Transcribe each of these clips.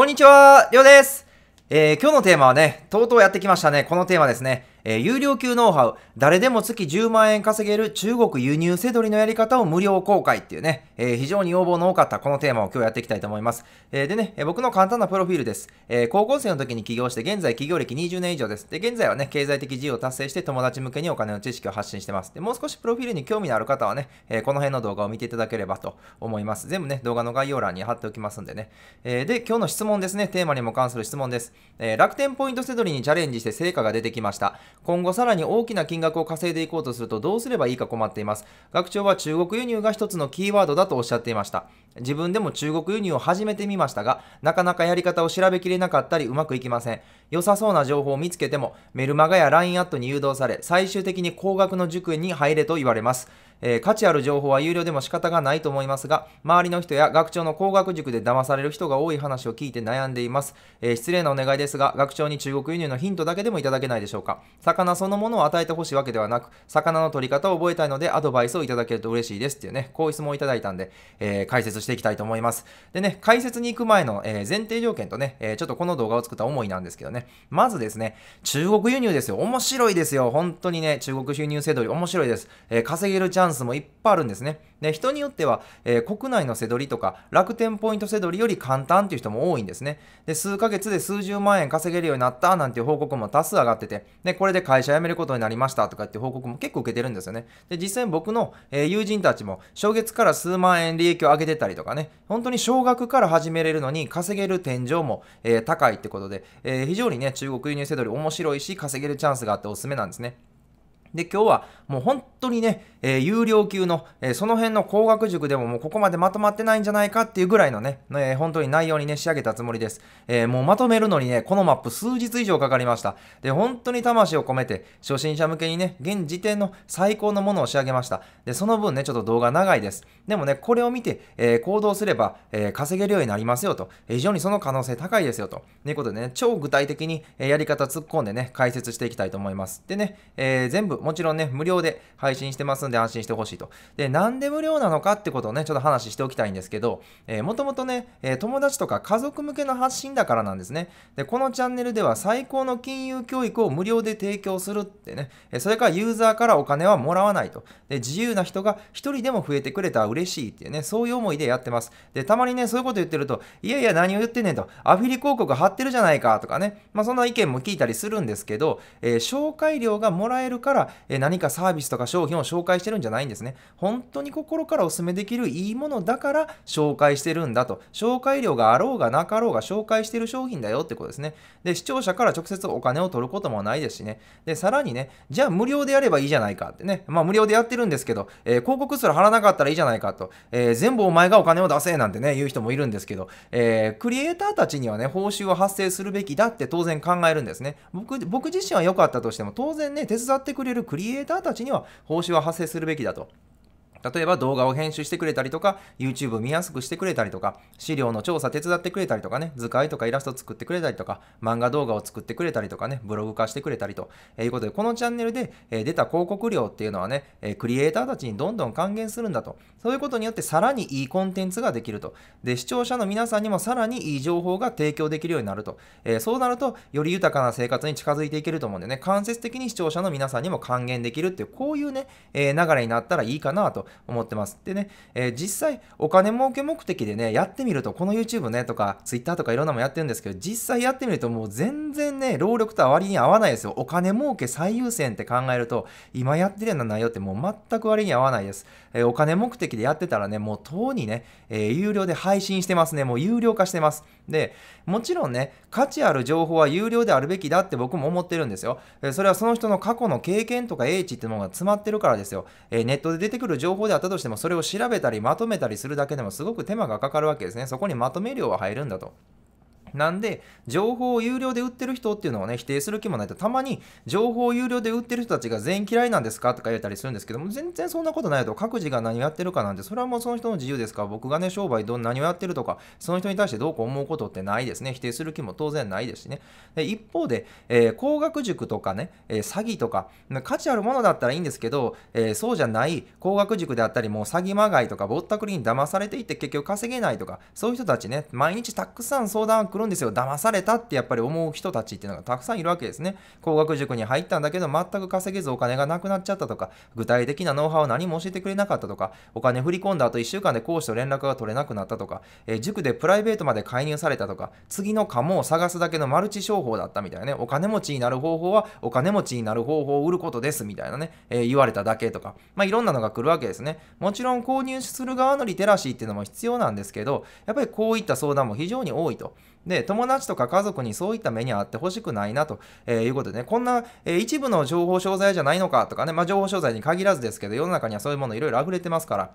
こんにちは、りょうです。えー、今日のテーマはね、とうとうやってきましたね。このテーマですね。えー、有料級ノウハウ、誰でも月10万円稼げる中国輸入せどりのやり方を無料公開っていうね、えー、非常に要望の多かったこのテーマを今日やっていきたいと思います。えー、でね、え僕の簡単なプロフィールです、え高校生の時に起業して、現在起業歴20年以上です。で、現在はね、経済的自由を達成して友達向けにお金の知識を発信してます。で、もう少しプロフィールに興味のある方はね、えこの辺の動画を見ていただければと思います。全部ね、動画の概要欄に貼っておきますんでね。えで、今日の質問ですね、テーマにも関する質問です。え楽天ポイントせどりにチャレンジして成果が出てきました。今後さらに大きな金額を稼いでいこうとするとどうすればいいか困っています。学長は中国輸入が一つのキーワードだとおっしゃっていました。自分でも中国輸入を始めてみましたが、なかなかやり方を調べきれなかったりうまくいきません。良さそうな情報を見つけても、メルマガや LINE アットに誘導され、最終的に高額の塾に入れと言われます。えー、価値ある情報は有料でも仕方がないと思いますが、周りの人や学長の工学塾で騙される人が多い話を聞いて悩んでいます。えー、失礼なお願いですが、学長に中国輸入のヒントだけでもいただけないでしょうか。魚そのものを与えてほしいわけではなく、魚の取り方を覚えたいので、アドバイスをいただけると嬉しいですっていうね、こういう質問をいただいたんで、えー、解説していきたいと思います。でね、解説に行く前の、え前提条件とね、えちょっとこの動画を作った思いなんですけどね、まずですね、中国輸入ですよ。面白いですよ。本当にね、中国輸入制度より面白いです。え稼げるチャンンスもいっぱいあるんですね。で、人によっては、えー、国内のせどりとか楽天ポイントせどりより簡単っていう人も多いんですね。で、数ヶ月で数十万円稼げるようになったなんていう報告も多数上がってて、で、これで会社辞めることになりましたとかって報告も結構受けてるんですよね。で、実際僕の、えー、友人たちも、初月から数万円利益を上げてたりとかね、本当に少額から始めれるのに稼げる天井も、えー、高いってことで、え非常にね、中国輸入せどり面白いし、稼げるチャンスがあっておすすめなんですね。で、今日はもう本当にね、えー、有料級の、えー、その辺の工学塾でももうここまでまとまってないんじゃないかっていうぐらいのね、えー、本当に内容にね、仕上げたつもりです。えもうまとめるのにね、このマップ数日以上かかりました。で、本当に魂を込めて、初心者向けにね、現時点の最高のものを仕上げました。で、その分ね、ちょっと動画長いです。でもね、これを見て、え行動すれば、え稼げるようになりますよと、え非常にその可能性高いですよと、いうことでね、超具体的に、えやり方突っ込んでね、解説していきたいと思います。でね、え全部もちろんね、無料で配信してますので安心してほしいと。で、なんで無料なのかってことをね、ちょっと話しておきたいんですけど、えー、もともとね、え友達とか家族向けの発信だからなんですね。で、このチャンネルでは最高の金融教育を無料で提供するってね、それからユーザーからお金はもらわないと。で、自由な人が一人でも増えてくれたら嬉しいっていうね、そういう思いでやってます。で、たまにね、そういうこと言ってると、いやいや、何を言ってんねんと、アフィリ広告貼ってるじゃないかとかね、まあ、そんな意見も聞いたりするんですけど、えー、紹介料がもらえるから、えー、何かサービスとか商品を紹介してるんじゃないんですね。本当に心からお勧めできるいいものだから紹介してるんだと。紹介料があろうがなかろうが紹介してる商品だよってことですね。で、視聴者から直接お金を取ることもないですしね。で、さらにね、じゃあ無料でやればいいじゃないかってね。まあ無料でやってるんですけど、えー、広告すら貼らなかったらいいじゃないかと。えー、全部お前がお金を出せなんてね、言う人もいるんですけど、えー、クリエイターたちにはね、報酬を発生するべきだって当然考えるんですね。僕、僕自身は良かったとしても、当然ね、手伝ってくれるクリエイターたちには報酬は発生するべきだと例えば動画を編集してくれたりとか、YouTube を見やすくしてくれたりとか、資料の調査手伝ってくれたりとかね、図解とかイラスト作ってくれたりとか、漫画動画を作ってくれたりとかね、ブログ化してくれたりと、えいうことで、このチャンネルで、え出た広告料っていうのはね、えクリエイターたちにどんどん還元するんだと。そういうことによってさらにいいコンテンツができると。で、視聴者の皆さんにもさらにいい情報が提供できるようになると。えー、そうなると、より豊かな生活に近づいていけると思うんでね、間接的に視聴者の皆さんにも還元できるっていう、こういうね、えー、流れになったらいいかなと思ってます。でね、えー、実際お金儲け目的でね、やってみると、この YouTube ねとか Twitter とかいろんなもやってるんですけど、実際やってみるともう全然ね、労力とは割に合わないですよ。お金儲け最優先って考えると、今やってるような内容ってもう全く割に合わないです。えー、お金目的でやってたらね、もうとうにね、えー、有料で配信してますね。もう有料化してます。で、もちろんね、価値ある情報は有料であるべきだって僕も思ってるんですよ。それはその人の過去の経験とか英知ってものが詰まってるからですよ。ネットで出てくる情報であったとしても、それを調べたりまとめたりするだけでもすごく手間がかかるわけですね。そこにまとめ量は入るんだと。なんで、情報を有料で売ってる人っていうのをね、否定する気もないと、たまに情報を有料で売ってる人たちが全員嫌いなんですかとか言えたりするんですけども、全然そんなことないと、各自が何をやってるかなんて、それはもうその人の自由ですから、僕がね、商売ど何をやってるとか、その人に対してどうこう思うことってないですね。否定する気も当然ないですしね。で一方で、えー、工学塾とかね、えー、詐欺とか、価値あるものだったらいいんですけど、えー、そうじゃない工学塾であったり、もう詐欺まがいとか、ぼったくりに騙されていって結局稼げないとか、そういう人たちね、毎日たくさん相談来るんですよ騙されたってやっぱり思う人たちっていうのがたくさんいるわけですね工学塾に入ったんだけど全く稼げずお金がなくなっちゃったとか具体的なノウハウを何も教えてくれなかったとかお金振り込んだ後1週間で講師と連絡が取れなくなったとか、えー、塾でプライベートまで介入されたとか次のカモを探すだけのマルチ商法だったみたいなねお金持ちになる方法はお金持ちになる方法を売ることですみたいなね、えー、言われただけとかまあいろんなのが来るわけですねもちろん購入する側のリテラシーっていうのも必要なんですけどやっぱりこういった相談も非常に多いと。で、友達とか家族にそういった目にあってほしくないなと、えー、いうことでね、こんな、えー、一部の情報商材じゃないのかとかね、まあ、情報商材に限らずですけど、世の中にはそういうものいろいろ溢れてますから。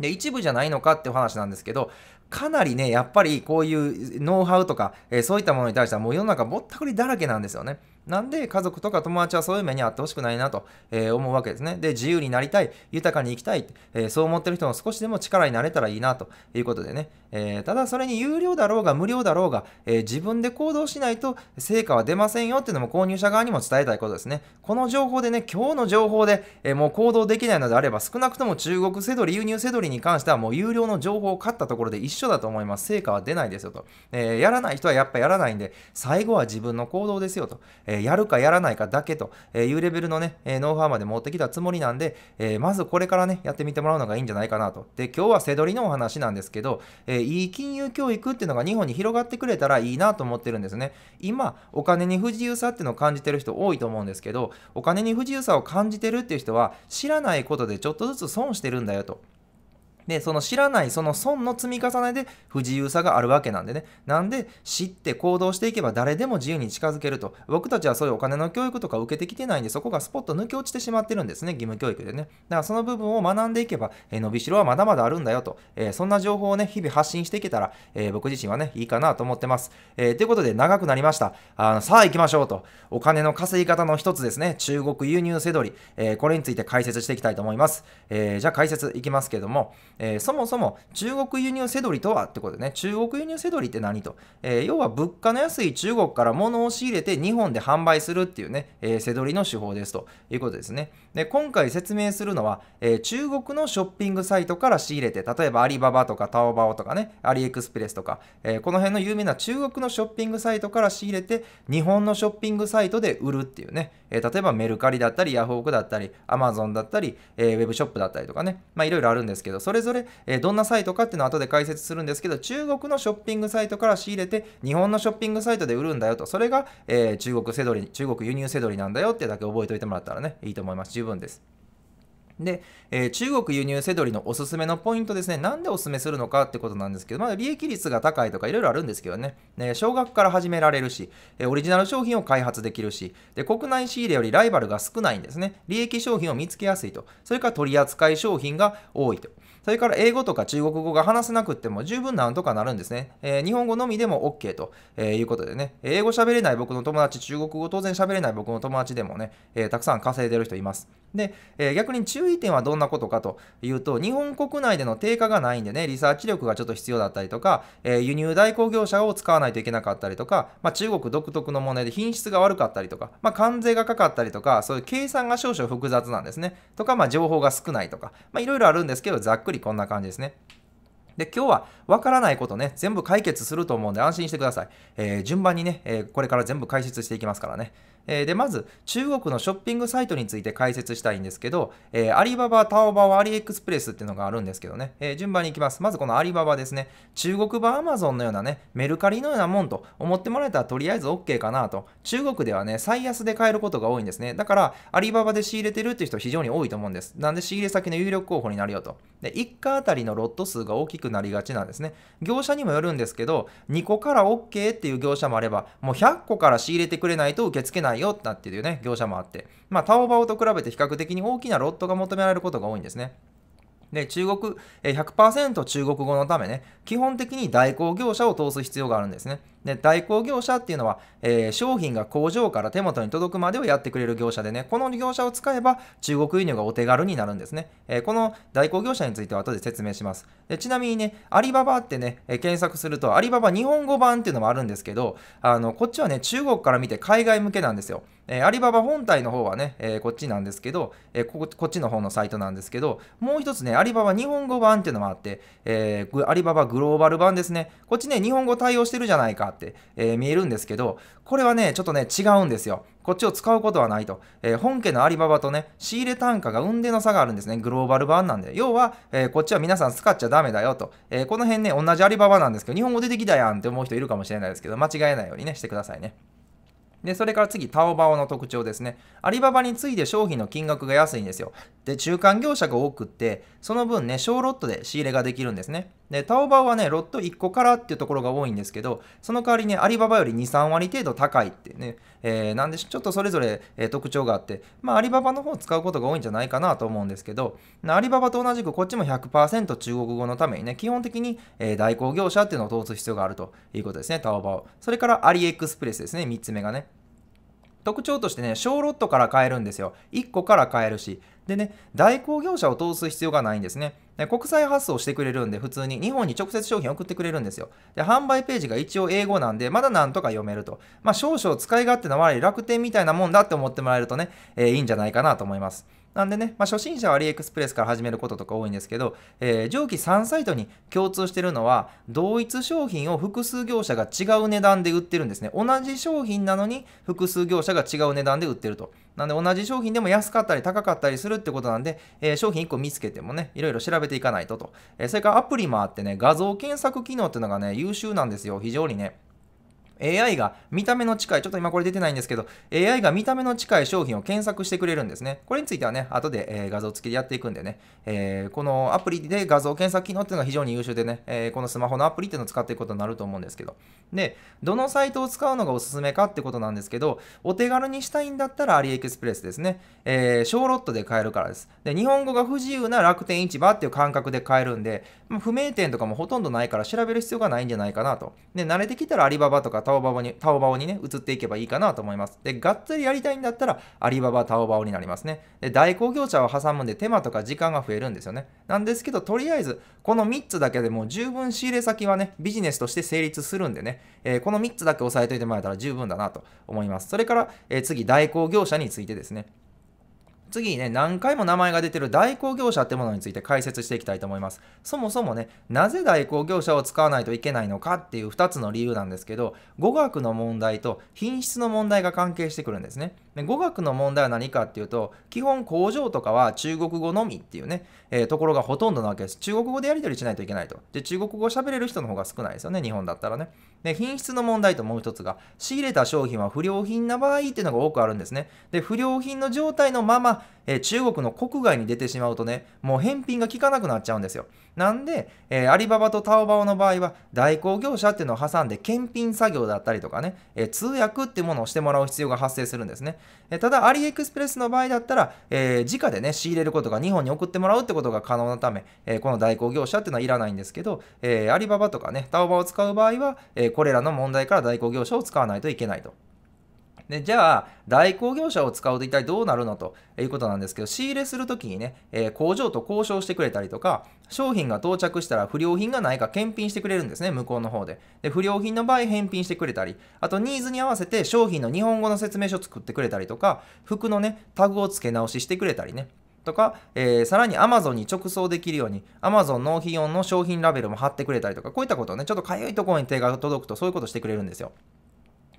で、一部じゃないのかってお話なんですけど、かなりね、やっぱりこういうノウハウとか、えー、そういったものに対してはもう世の中ぼったくりだらけなんですよね。なんで家族とか友達はそういう目にあってほしくないなと、え思うわけですね。で、自由になりたい、豊かに生きたい、えそう思ってる人の少しでも力になれたらいいなということでね。えただそれに有料だろうが無料だろうが、え自分で行動しないと成果は出ませんよっていうのも購入者側にも伝えたいことですね。この情報でね、今日の情報で、えもう行動できないのであれば、少なくとも中国セドリ、輸入セドリに関してはもう有料の情報を買ったところで一緒だと思います。成果は出ないですよと。えやらない人はやっぱやらないんで、最後は自分の行動ですよと。ええやるかやらないかだけというレベルのね、えノウハウまで持ってきたつもりなんで、えまずこれからね、やってみてもらうのがいいんじゃないかなと。で、今日はせどりのお話なんですけど、えいい金融教育っていうのが日本に広がってくれたらいいなと思ってるんですね。今、お金に不自由さっていうのを感じてる人多いと思うんですけど、お金に不自由さを感じてるっていう人は、知らないことでちょっとずつ損してるんだよと。で、その知らないその損の積み重ねで不自由さがあるわけなんでね。なんで知って行動していけば誰でも自由に近づけると。僕たちはそういうお金の教育とか受けてきてないんで、そこがスポッと抜け落ちてしまってるんですね。義務教育でね。だからその部分を学んでいけば、えー、伸びしろはまだまだあるんだよと。えー、そんな情報をね、日々発信していけたら、えー、僕自身はね、いいかなと思ってます。えということで長くなりました。あのさあ行きましょうと。お金の稼ぎ方の一つですね。中国輸入せどり。えこれについて解説していきたいと思います。えじゃあ解説いきますけども。えー、そもそも中国輸入せどりとはってことでね、中国輸入せどりって何と、えー、要は物価の安い中国から物を仕入れて日本で販売するっていうね、えー、せどりの手法ですということですね。で、今回説明するのは、えー、中国のショッピングサイトから仕入れて、例えばアリババとかタオバオとかね、アリエクスプレスとか、えー、この辺の有名な中国のショッピングサイトから仕入れて、日本のショッピングサイトで売るっていうね、えー、例えばメルカリだったり、ヤフオクだったり、アマゾンだったり、えー、ウェブショップだったりとかね、まあいろいろあるんですけど、それれぞれ、えどんなサイトかっていうのを後で解説するんですけど、中国のショッピングサイトから仕入れて、日本のショッピングサイトで売るんだよと、それが、え中国セドリ、中国輸入セドリなんだよってだけ覚えておいてもらったらね、いいと思います。十分です。で、えー、中国輸入セドリのおすすめのポイントですね。なんでおすすめするのかってことなんですけど、まあ、利益率が高いとかいろいろあるんですけどね。ね、少額から始められるし、えオリジナル商品を開発できるしで、国内仕入れよりライバルが少ないんですね。利益商品を見つけやすいと。それから取扱い商品が多いと。それから英語とか中国語が話せなくても十分なんとかなるんですね。えー、日本語のみでも OK と、えー、いうことでね、英語喋れない僕の友達、中国語当然喋れない僕の友達でもね、えー、たくさん稼いでる人います。で、えー、逆に注意点はどんなことかというと、日本国内での低下がないんでね、リサーチ力がちょっと必要だったりとか、えー、輸入代行業者を使わないといけなかったりとか、まあ、中国独特の問題で品質が悪かったりとか、まあ、関税がかかったりとか、そういう計算が少々複雑なんですね。とか、まあ、情報が少ないとか、まあ、いろいろあるんですけど、ざっくりこんな感じですね。で、今日は分からないことね、全部解決すると思うんで安心してください。えー、順番にね、えこれから全部解説していきますからね。えー、でまず中国のショッピングサイトについて解説したいんですけど、えー、アリババ、タオバオ、アリエクスプレスっていうのがあるんですけどね、えー、順番に行きます。まずこのアリババですね、中国版アマゾンのようなね、メルカリのようなもんと思ってもらえたらとりあえず OK かなと、中国ではね、最安で買えることが多いんですね。だから、アリババで仕入れてるっていう人非常に多いと思うんです。なんで仕入れ先の有力候補になるよと。で、1家あたりのロット数が大きくなりがちなんですね。業者にもよるんですけど、2個から OK っていう業者もあれば、もう100個から仕入れてくれないと受け付けないないよってなっているね、業者もあって、まあ、タオバオと比べて比較的に大きなロットが求められることが多いんですね。で、中国、100%中国語のためね、基本的に代行業者を通す必要があるんですね。で、代行業者っていうのは、えー、商品が工場から手元に届くまでをやってくれる業者でね、この業者を使えば中国輸入がお手軽になるんですね。えー、この代行業者については後で説明します。でちなみにね、アリババってね、えー、検索すると、アリババ日本語版っていうのもあるんですけど、あの、こっちはね、中国から見て海外向けなんですよ。えー、アリババ本体の方はね、えー、こっちなんですけど、えーこ、こっちの方のサイトなんですけど、もう一つね、アリババ日本語版っていうのもあって、えー、アリババグローバル版ですね。こっちね、日本語対応してるじゃないかって、えー、見えるんですけど、これはね、ちょっとね、違うんですよ。こっちを使うことはないと。えー、本家のアリババとね、仕入れ単価が運転の差があるんですね。グローバル版なんで。要は、えー、こっちは皆さん使っちゃダメだよと。えー、この辺ね、同じアリババなんですけど、日本語出てきたやんって思う人いるかもしれないですけど、間違えないようにね、してくださいね。で、それから次、タオバオの特徴ですね。アリババに次いで商品の金額が安いんですよ。で、中間業者が多くって、その分ね、小ロットで仕入れができるんですね。で、タオバオはね、ロット1個からっていうところが多いんですけど、その代わりね、アリババより2、3割程度高いってね、えー、なんでちょっとそれぞれ、えー、特徴があって、まあ、アリババの方を使うことが多いんじゃないかなと思うんですけど、アリババと同じくこっちも100%中国語のためにね、基本的に、えー、代行業者っていうのを通す必要があるということですね、タオバオ。それからアリエクスプレスですね、3つ目がね。特徴としてね、小ロットから買えるんですよ。1個から買えるし、でね、代行業者を通す必要がないんですね。国際発送してくれるんで、普通に日本に直接商品送ってくれるんですよ。で、販売ページが一応英語なんで、まだなんとか読めると。まあ、少々使い勝手の悪い楽天みたいなもんだって思ってもらえるとね、えー、いいんじゃないかなと思います。なんでね、まあ、初心者はアリ i e x p r e から始めることとか多いんですけど、えー、上記3サイトに共通してるのは、同一商品を複数業者が違う値段で売ってるんですね。同じ商品なのに複数業者が違う値段で売ってると。なんで同じ商品でも安かったり高かったりするってことなんで、えー、商品1個見つけてもね、いろいろ調べていかないとと、えー、それからアプリもあってね、画像検索機能っていうのがね、優秀なんですよ。非常にね。AI が見た目の近い、ちょっと今これ出てないんですけど、AI が見た目の近い商品を検索してくれるんですね。これについてはね、後で、え画像付きでやっていくんでね、えー、このアプリで画像検索機能っていうのが非常に優秀でね、えー、このスマホのアプリっていうのを使っていくことになると思うんですけど。で、どのサイトを使うのがおすすめかってことなんですけど、お手軽にしたいんだったらアリエクスプレスですね。えー、小ロットで買えるからです。で、日本語が不自由な楽天市場っていう感覚で買えるんで、不明点とかもほとんどないから調べる必要がないんじゃないかなと。で、慣れてきたらアリババとかタオバオに、タオバオにね、移っていけばいいかなと思います。で、がっつりやりたいんだったら、アリババ、タオバオになりますね。で、代行業者を挟むんで手間とか時間が増えるんですよね。なんですけど、とりあえず、この3つだけでも十分仕入れ先はね、ビジネスとして成立するんでね、えー、この3つだけ押さえといてもらえたら十分だなと思います。それから、えー、次、代行業者についてですね。次にね、何回も名前が出てる代行業者ってものについて解説していきたいと思います。そもそもね、なぜ代行業者を使わないといけないのかっていう2つの理由なんですけど、語学の問題と品質の問題が関係してくるんですね。で語学の問題は何かっていうと基本工場とかは中国語のみっていうね、えー、ところがほとんどなわけです中国語でやり取りしないといけないとで中国語喋れる人の方が少ないですよね日本だったらねで品質の問題ともう一つが仕入れた商品は不良品な場合っていうのが多くあるんですねで不良品の状態のまま、えー、中国の国外に出てしまうとねもう返品が効かなくなっちゃうんですよなんで、えー、アリババとタオバオの場合は代行業者っていうのを挟んで検品作業だったりとかね、えー、通訳っていうものをしてもらう必要が発生するんですね、えー、ただアリエクスプレスの場合だったら、え直でね仕入れることが日本に送ってもらうってことが可能なため、えこの代行業者っていうのはいらないんですけど、えアリババとかねタオバオを使う場合は、えこれらの問題から代行業者を使わないといけないとでじゃあ、代行業者を使うと一体どうなるのということなんですけど、仕入れするときにね、えー、工場と交渉してくれたりとか、商品が到着したら不良品がないか検品してくれるんですね、向こうの方で。で、不良品の場合返品してくれたり、あとニーズに合わせて商品の日本語の説明書作ってくれたりとか、服のね、タグを付け直ししてくれたりね。とか、えー、さらに Amazon に直送できるように Amazon 納品用の商品ラベルも貼ってくれたりとかこういったことをねちょっとかゆいところに手が届くとそういうことしてくれるんですよ。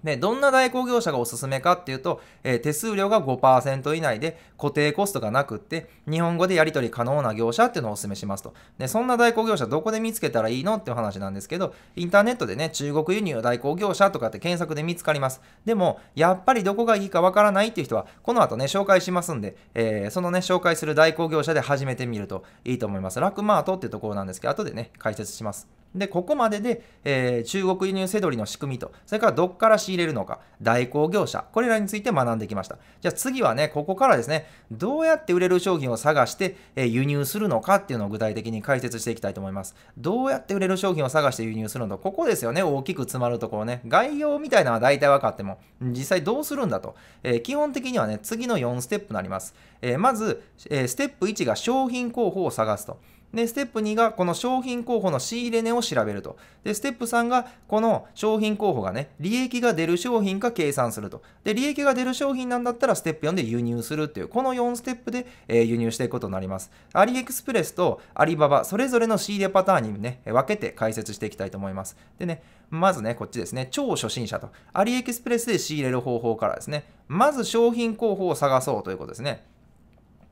で、どんな代行業者がおすすめかっていうと、えー、手数料が5%以内で固定コストがなくって、日本語でやり取り可能な業者っていうのをお勧めしますと。で、そんな代行業者どこで見つけたらいいのっていう話なんですけど、インターネットでね、中国輸入代行業者とかって検索で見つかります。でも、やっぱりどこがいいかわからないっていう人は、この後ね、紹介しますんで、えー、そのね、紹介する代行業者で始めてみるといいと思います。ラクマートっていうところなんですけど、後でね、解説します。で、ここまでで、えー、中国輸入せどりの仕組みと、それからどっから仕入れるのか、代行業者、これらについて学んできました。じゃあ次はね、ここからですね、どうやって売れる商品を探して、えー、輸入するのかっていうのを具体的に解説していきたいと思います。どうやって売れる商品を探して輸入するのか、ここですよね、大きく詰まるところね。概要みたいなのは大体分かっても、実際どうするんだと。えー、基本的にはね、次の4ステップになります。えまず、えステップ1が商品候補を探すと。で、ステップ2がこの商品候補の仕入れ値を調べると。で、ステップ3がこの商品候補がね、利益が出る商品か計算すると。で、利益が出る商品なんだったらステップ4で輸入するっていう、この4ステップで、えー、輸入していくことになります。アリエクスプレスとアリババ、それぞれの仕入れパターンにね、分けて解説していきたいと思います。でね、まずね、こっちですね、超初心者と。アリエクスプレスで仕入れる方法からですね、まず商品候補を探そうということですね。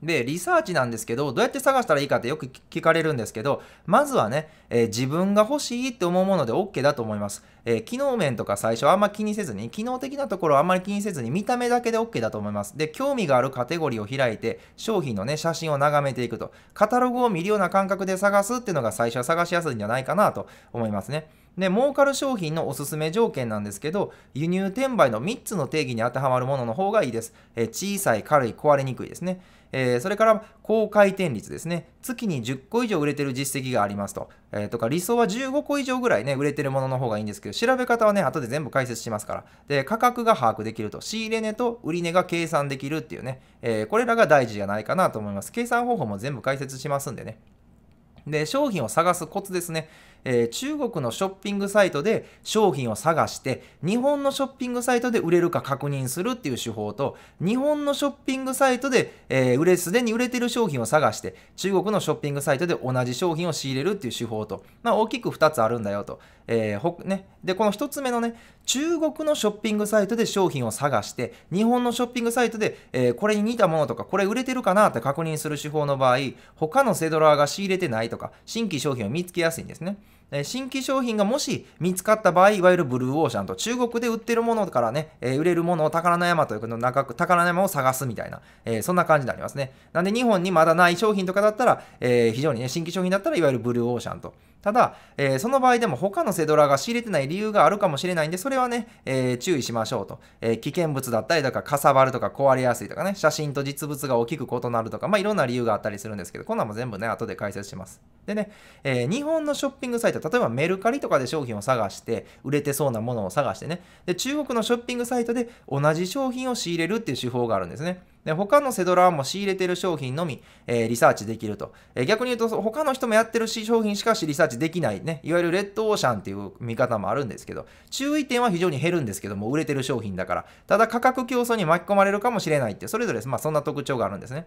で、リサーチなんですけど、どうやって探したらいいかってよく聞かれるんですけど、まずはね、えー、自分が欲しいって思うもので OK だと思います。えー、機能面とか最初あんま気にせずに、機能的なところあんまり気にせずに、見た目だけで OK だと思います。で、興味があるカテゴリーを開いて、商品のね、写真を眺めていくと、カタログを見るような感覚で探すっていうのが最初は探しやすいんじゃないかなと思いますね。で儲かる商品のおすすめ条件なんですけど輸入転売の3つの定義に当てはまるものの方がいいです、え小さい軽い壊れにくいですねえー、それから高回転率ですね。月に10個以上売れてる実績がありますと。えー、とか理想は15個以上ぐらいね、売れてるものの方がいいんですけど、調べ方はね、後で全部解説しますから。で、価格が把握できると。仕入れ値と売値が計算できるっていうね、えー、これらが大事じゃないかなと思います。計算方法も全部解説しますんでね。で、商品を探すコツですね。えー、中国のショッピングサイトで商品を探して日本のショッピングサイトで売れるか確認するっていう手法と日本のショッピングサイトで、えー、売れすでに売れてる商品を探して中国のショッピングサイトで同じ商品を仕入れるっていう手法と、まあ、大きく2つあるんだよと、えーほね、でこの1つ目のね中国のショッピングサイトで商品を探して、日本のショッピングサイトで、えー、これに似たものとか、これ売れてるかなって確認する手法の場合、他のセドラーが仕入れてないとか、新規商品を見つけやすいんですね。え新規商品がもし見つかった場合、いわゆるブルーオーシャンと中国で売ってるものからね、えー、売れるものを宝の山というの中、宝の山を探すみたいな、えー、そんな感じになりますね。なんで日本にまだない商品とかだったら、え非常にね、新規商品だったらいわゆるブルーオーシャンと。ただ、えー、その場合でも他のセドラが仕入れてない理由があるかもしれないんで、それはね、えー、注意しましょうと、えー、危険物だったりとか、かさばるとか壊れやすいとかね、写真と実物が大きく異なるとか、まあ、いろんな理由があったりするんですけど、こんなんも全部ね、後で解説します。でね、え日本のショッピングサイト、例えばメルカリとかで商品を探して、売れてそうなものを探してね、で中国のショッピングサイトで同じ商品を仕入れるっていう手法があるんですね。で、他のセドラーも仕入れてる商品のみ、えー、リサーチできると。えー、逆に言うと、他の人もやってる商品しかしリサーチできないね、いわゆるレッドオーシャンっていう見方もあるんですけど、注意点は非常に減るんですけども、売れてる商品だから。ただ価格競争に巻き込まれるかもしれないって、それぞれ、まあそんな特徴があるんですね。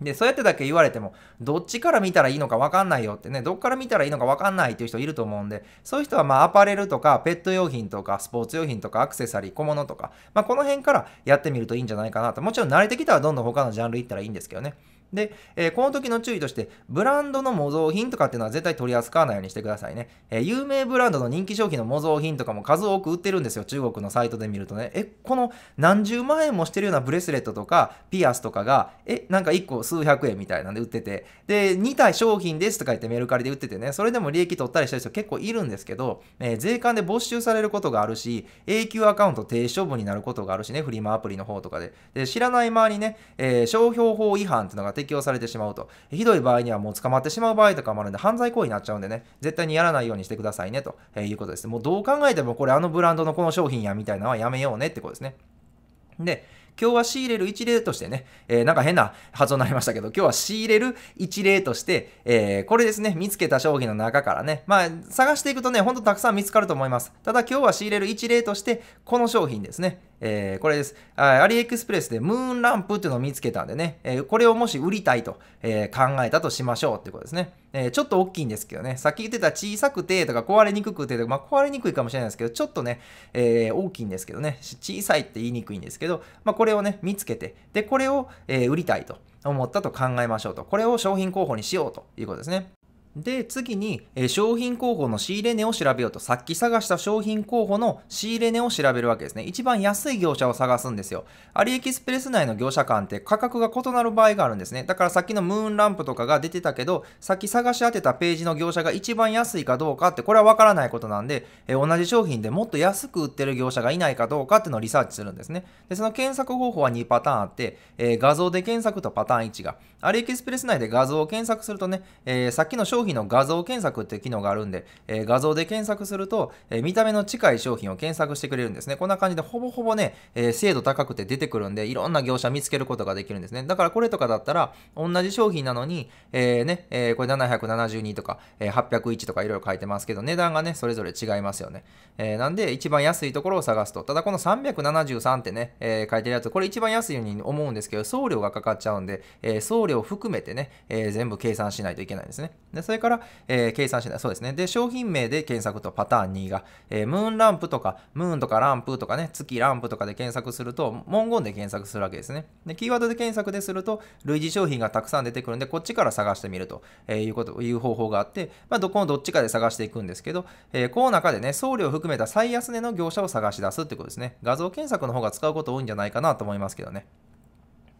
で、そうやってだけ言われても、どっちから見たらいいのか分かんないよってね、どっから見たらいいのか分かんないっていう人いると思うんで、そういう人はまあアパレルとかペット用品とかスポーツ用品とかアクセサリー、小物とか、まあこの辺からやってみるといいんじゃないかなと。もちろん慣れてきたらどんどん他のジャンル行ったらいいんですけどね。で、えー、この時の注意として、ブランドの模造品とかっていうのは絶対取り扱わないようにしてくださいね。えー、有名ブランドの人気商品の模造品とかも数多く売ってるんですよ。中国のサイトで見るとね。え、この何十万円もしてるようなブレスレットとか、ピアスとかが、え、なんか1個数百円みたいなんで売ってて、で、2体商品ですとか言ってメルカリで売っててね、それでも利益取ったりした人結構いるんですけど、えー、税関で没収されることがあるし、永久アカウント停止処分になることがあるしね、フリマアプリの方とかで。で、知らない間にね、え商標法違反っていうのが適用されてしまうと。ひどい場合にはもう捕まってしまう場合とかもあるんで、犯罪行為になっちゃうんでね、絶対にやらないようにしてくださいねと、えいうことです。もうどう考えてもこれあのブランドのこの商品やみたいなのはやめようねってことですね。で、今日は仕入れる一例としてね、えー、なんか変な発音になりましたけど、今日は仕入れる一例として、えー、これですね、見つけた商品の中からね、まあ、探していくとね、ほんとたくさん見つかると思います。ただ今日は仕入れる一例として、この商品ですね、えー、これです。アリエクスプレスでムーンランプっていうのを見つけたんでね、えー、これをもし売りたいと、えー、考えたとしましょうってことですね、えちょっと大きいんですけどね、さっき言ってた小さくてとか壊れにくくてとか、まあ、壊れにくいかもしれないですけど、ちょっとね、え大きいんですけどね、小さいって言いにくいんですけど、まあ、これをね、見つけて、で、これを、え売りたいと思ったと考えましょうと。これを商品候補にしようということですね。で、次に、え商品候補の仕入れ値を調べようと、さっき探した商品候補の仕入れ値を調べるわけですね。一番安い業者を探すんですよ。アリエキスプレス内の業者間って価格が異なる場合があるんですね。だからさっきのムーンランプとかが出てたけど、さっき探し当てたページの業者が一番安いかどうかって、これはわからないことなんで、え同じ商品でもっと安く売ってる業者がいないかどうかっていうのをリサーチするんですね。で、その検索方法は2パターンあって、え画像で検索とパターン1が。アリエキスプレス内で画像を検索するとね、えさっきの商品品の画像検索っていう機能があるんで、えー、画像で検索すると、えー、見た目の近い商品を検索してくれるんですね。こんな感じでほぼほぼね、えー、精度高くて出てくるんで、いろんな業者見つけることができるんですね。だからこれとかだったら、同じ商品なのに、えー、ね、えー、これ772とか、えー、801とかいろいろ書いてますけど、値段がね、それぞれ違いますよね。えー、なんで、一番安いところを探すと。ただこの373ってね、えー、書いてるやつ、これ一番安いように思うんですけど、送料がかかっちゃうんで、えー、送料含めてね、えー、全部計算しないといけないんですね。でそれから、えー、計算しない。そうですね。で、商品名で検索とパターン2が、えー、ムーンランプとか、ムーンとかランプとかね、月ランプとかで検索すると、文言で検索するわけですね。で、キーワードで検索ですると、類似商品がたくさん出てくるんで、こっちから探してみると、えー、いうこと、いう方法があって、まあ、どこのどっちかで探していくんですけど、えー、この中でね、送料を含めた最安値の業者を探し出すってことですね。画像検索の方が使うこと多いんじゃないかなと思いますけどね。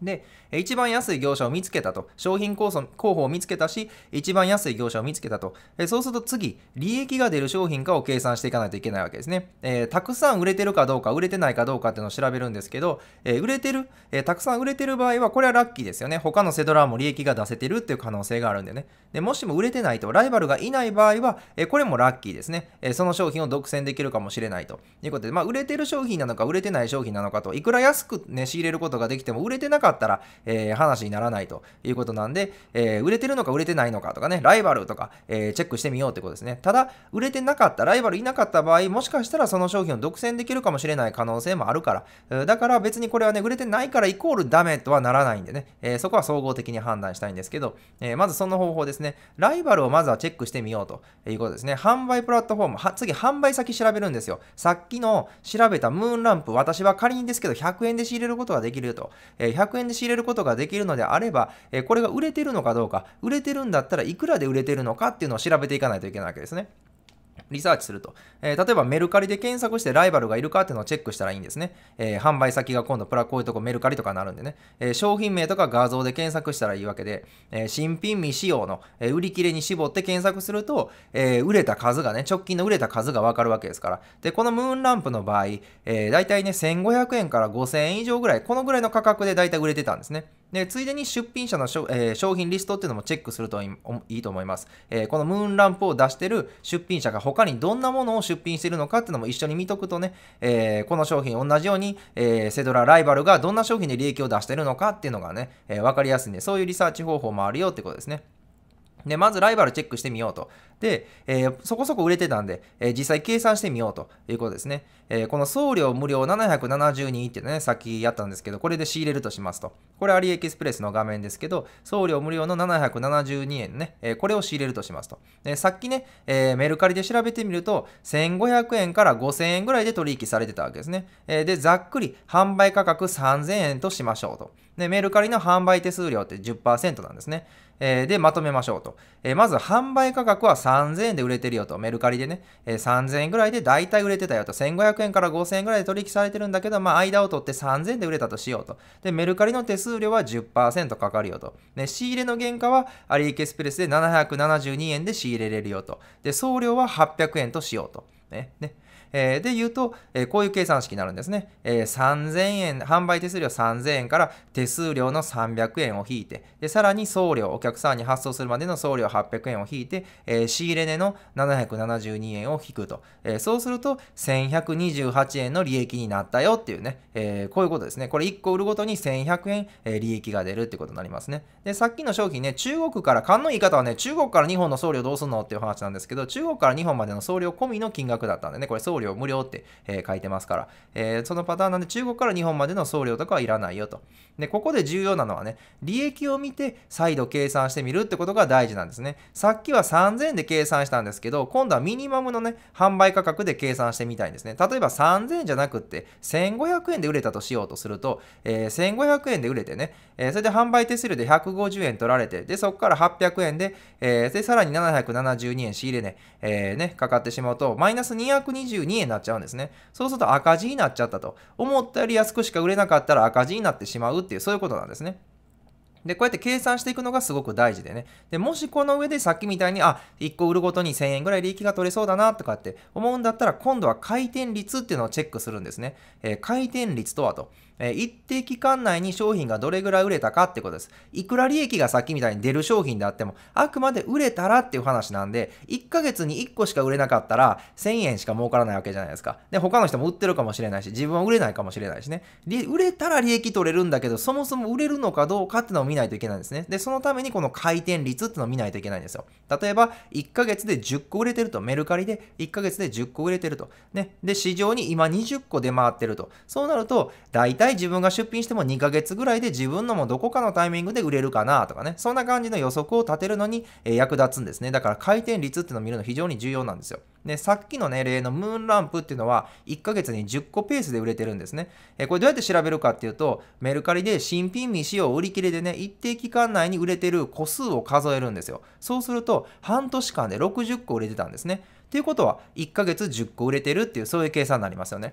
で、一番安い業者を見つけたと、商品候補を見つけたし、一番安い業者を見つけたと、そうすると次、利益が出る商品かを計算していかないといけないわけですね。えー、たくさん売れてるかどうか、売れてないかどうかっていうのを調べるんですけど、えー、売れてる、えー、たくさん売れてる場合は、これはラッキーですよね。他のセドラーも利益が出せてるっていう可能性があるんでね。でもしも売れてないと、ライバルがいない場合は、えこれもラッキーですね、えその商品を独占できるかもしれないということで、まあ、売れてる商品なのか、売れてない商品なのかと、いくら安くね、仕入れることができても、売れてなかったかったら、えー、話にならないということなんで、えー、売れてるのか売れてないのかとかね、ライバルとか、えー、チェックしてみようってことですね。ただ、売れてなかった、ライバルいなかった場合、もしかしたらその商品を独占できるかもしれない可能性もあるから、だから別にこれはね、売れてないからイコールダメとはならないんでね、えー、そこは総合的に判断したいんですけど、えー、まずその方法ですね、ライバルをまずはチェックしてみようということですね。販売プラットフォーム、は次、販売先調べるんですよ。さっきの調べたムーンランプ、私は仮にですけど、100円で仕入れることができると。えー、100円で仕入れることができるのであれば、えこれが売れてるのかどうか、売れてるんだったらいくらで売れてるのかっていうのを調べていかないといけないわけですね。リサーチすると、えー、例えばメルカリで検索してライバルがいるかっていうのをチェックしたらいいんですね。えー、販売先が今度プラこういうとこメルカリとかになるんでね、えー、商品名とか画像で検索したらいいわけで、え新品未使用の、え売り切れに絞って検索すると、え売れた数がね、直近の売れた数がわかるわけですから。で、このムーンランプの場合、えー、大体ね、1500円から5000円以上ぐらい、このぐらいの価格で大体売れてたんですね。でついでに出品者の、えー、商品リストっていうのもチェックするといいと思います、えー、このムーンランプを出してる出品者が他にどんなものを出品してるのかっていうのも一緒に見とくとね、えー、この商品同じように、えセドラライバルがどんな商品で利益を出してるのかっていうのがね、え分かりやすいんでそういうリサーチ方法もあるよってことですねで、まずライバルチェックしてみようと。で、えー、そこそこ売れてたんで、えー、実際計算してみようということですね。えー、この送料無料772ってね、さっきやったんですけど、これで仕入れるとしますと。これアリエキスプレスの画面ですけど、送料無料の772円ね、えこれを仕入れるとしますと。でさっきね、えメルカリで調べてみると、1500円から5000円ぐらいで取引されてたわけですね。えで、ざっくり販売価格3000円としましょうと。で、メルカリの販売手数料って10%なんですね。えー、で、まとめましょうと。えー、まず、販売価格は3000円で売れてるよと。メルカリでね、えー、3000円ぐらいで大体売れてたよと。1500円から5000円ぐらいで取引されてるんだけど、まあ、間を取って3000円で売れたとしようと。で、メルカリの手数料は10%かかるよと。ね、仕入れの原価はアリエケ・スプレスで772円で仕入れれるよと。で、送料は800円としようと。ね。ねえー、で言うと、えー、こういう計算式になるんですね。えー、3000円、販売手数料3000円から手数料の300円を引いて、でさらに送料、お客さんに発送するまでの送料800円を引いて、えー、仕入れ値の772円を引くと。えー、そうすると、1128円の利益になったよっていうね、えー、こういうことですね。これ1個売るごとに1100円、えー、利益が出るってことになりますね。で、さっきの商品ね、中国から、勘の言い方はね、中国から日本の送料どうすんのっていう話なんですけど、中国から日本までの送料込みの金額だったんでね、これ送料送料無料って、え書いてますから、えそのパターンなんで中国から日本までの送料とかはいらないよと。で、ここで重要なのはね、利益を見て再度計算してみるってことが大事なんですね。さっきは3000円で計算したんですけど、今度はミニマムのね、販売価格で計算してみたいんですね。例えば3000円じゃなくって1500円で売れたとしようとすると、えー、1500円で売れてね、えー、それで販売手数料で150円取られて、で、そこから800円で、えー、で、さらに772円仕入れね、えー、ね、かかってしまうと、マイナス222円になっちゃうんですね。そうすると赤字になっちゃったと。思ったより安くしか売れなかったら赤字になってしまうっていう、そういうことなんですね。で、こうやって計算していくのがすごく大事でね。で、もしこの上でさっきみたいに、あ、1個売るごとに1000円ぐらい利益が取れそうだなとかって思うんだったら、今度は回転率っていうのをチェックするんですね。えー、回転率とはと。え一定期間内に商品がどれぐらい売れたかってことです。いくら利益がさっきみたいに出る商品であっても、あくまで売れたらっていう話なんで、1ヶ月に1個しか売れなかったら、1000円しか儲からないわけじゃないですか。で、他の人も売ってるかもしれないし、自分は売れないかもしれないしね。売れたら利益取れるんだけど、そもそも売れるのかどうかっていうのを見ないといけないんですね。で、そのためにこの回転率っていうのを見ないといけないんですよ。例えば、1ヶ月で10個売れてると、メルカリで1ヶ月で10個売れてると。ね。で、市場に今20個出回ってると。そうなると、大体大自分が出品しても2ヶ月ぐらいで自分のもどこかのタイミングで売れるかなとかね、そんな感じの予測を立てるのに、え役立つんですね。だから回転率っていうのを見るの非常に重要なんですよ。で、さっきのね、例のムーンランプっていうのは、1ヶ月に10個ペースで売れてるんですね。えこれどうやって調べるかっていうと、メルカリで新品未使用売り切れでね、一定期間内に売れてる個数を数えるんですよ。そうすると、半年間で60個売れてたんですね。ということは、1ヶ月10個売れてるっていう、そういう計算になりますよね。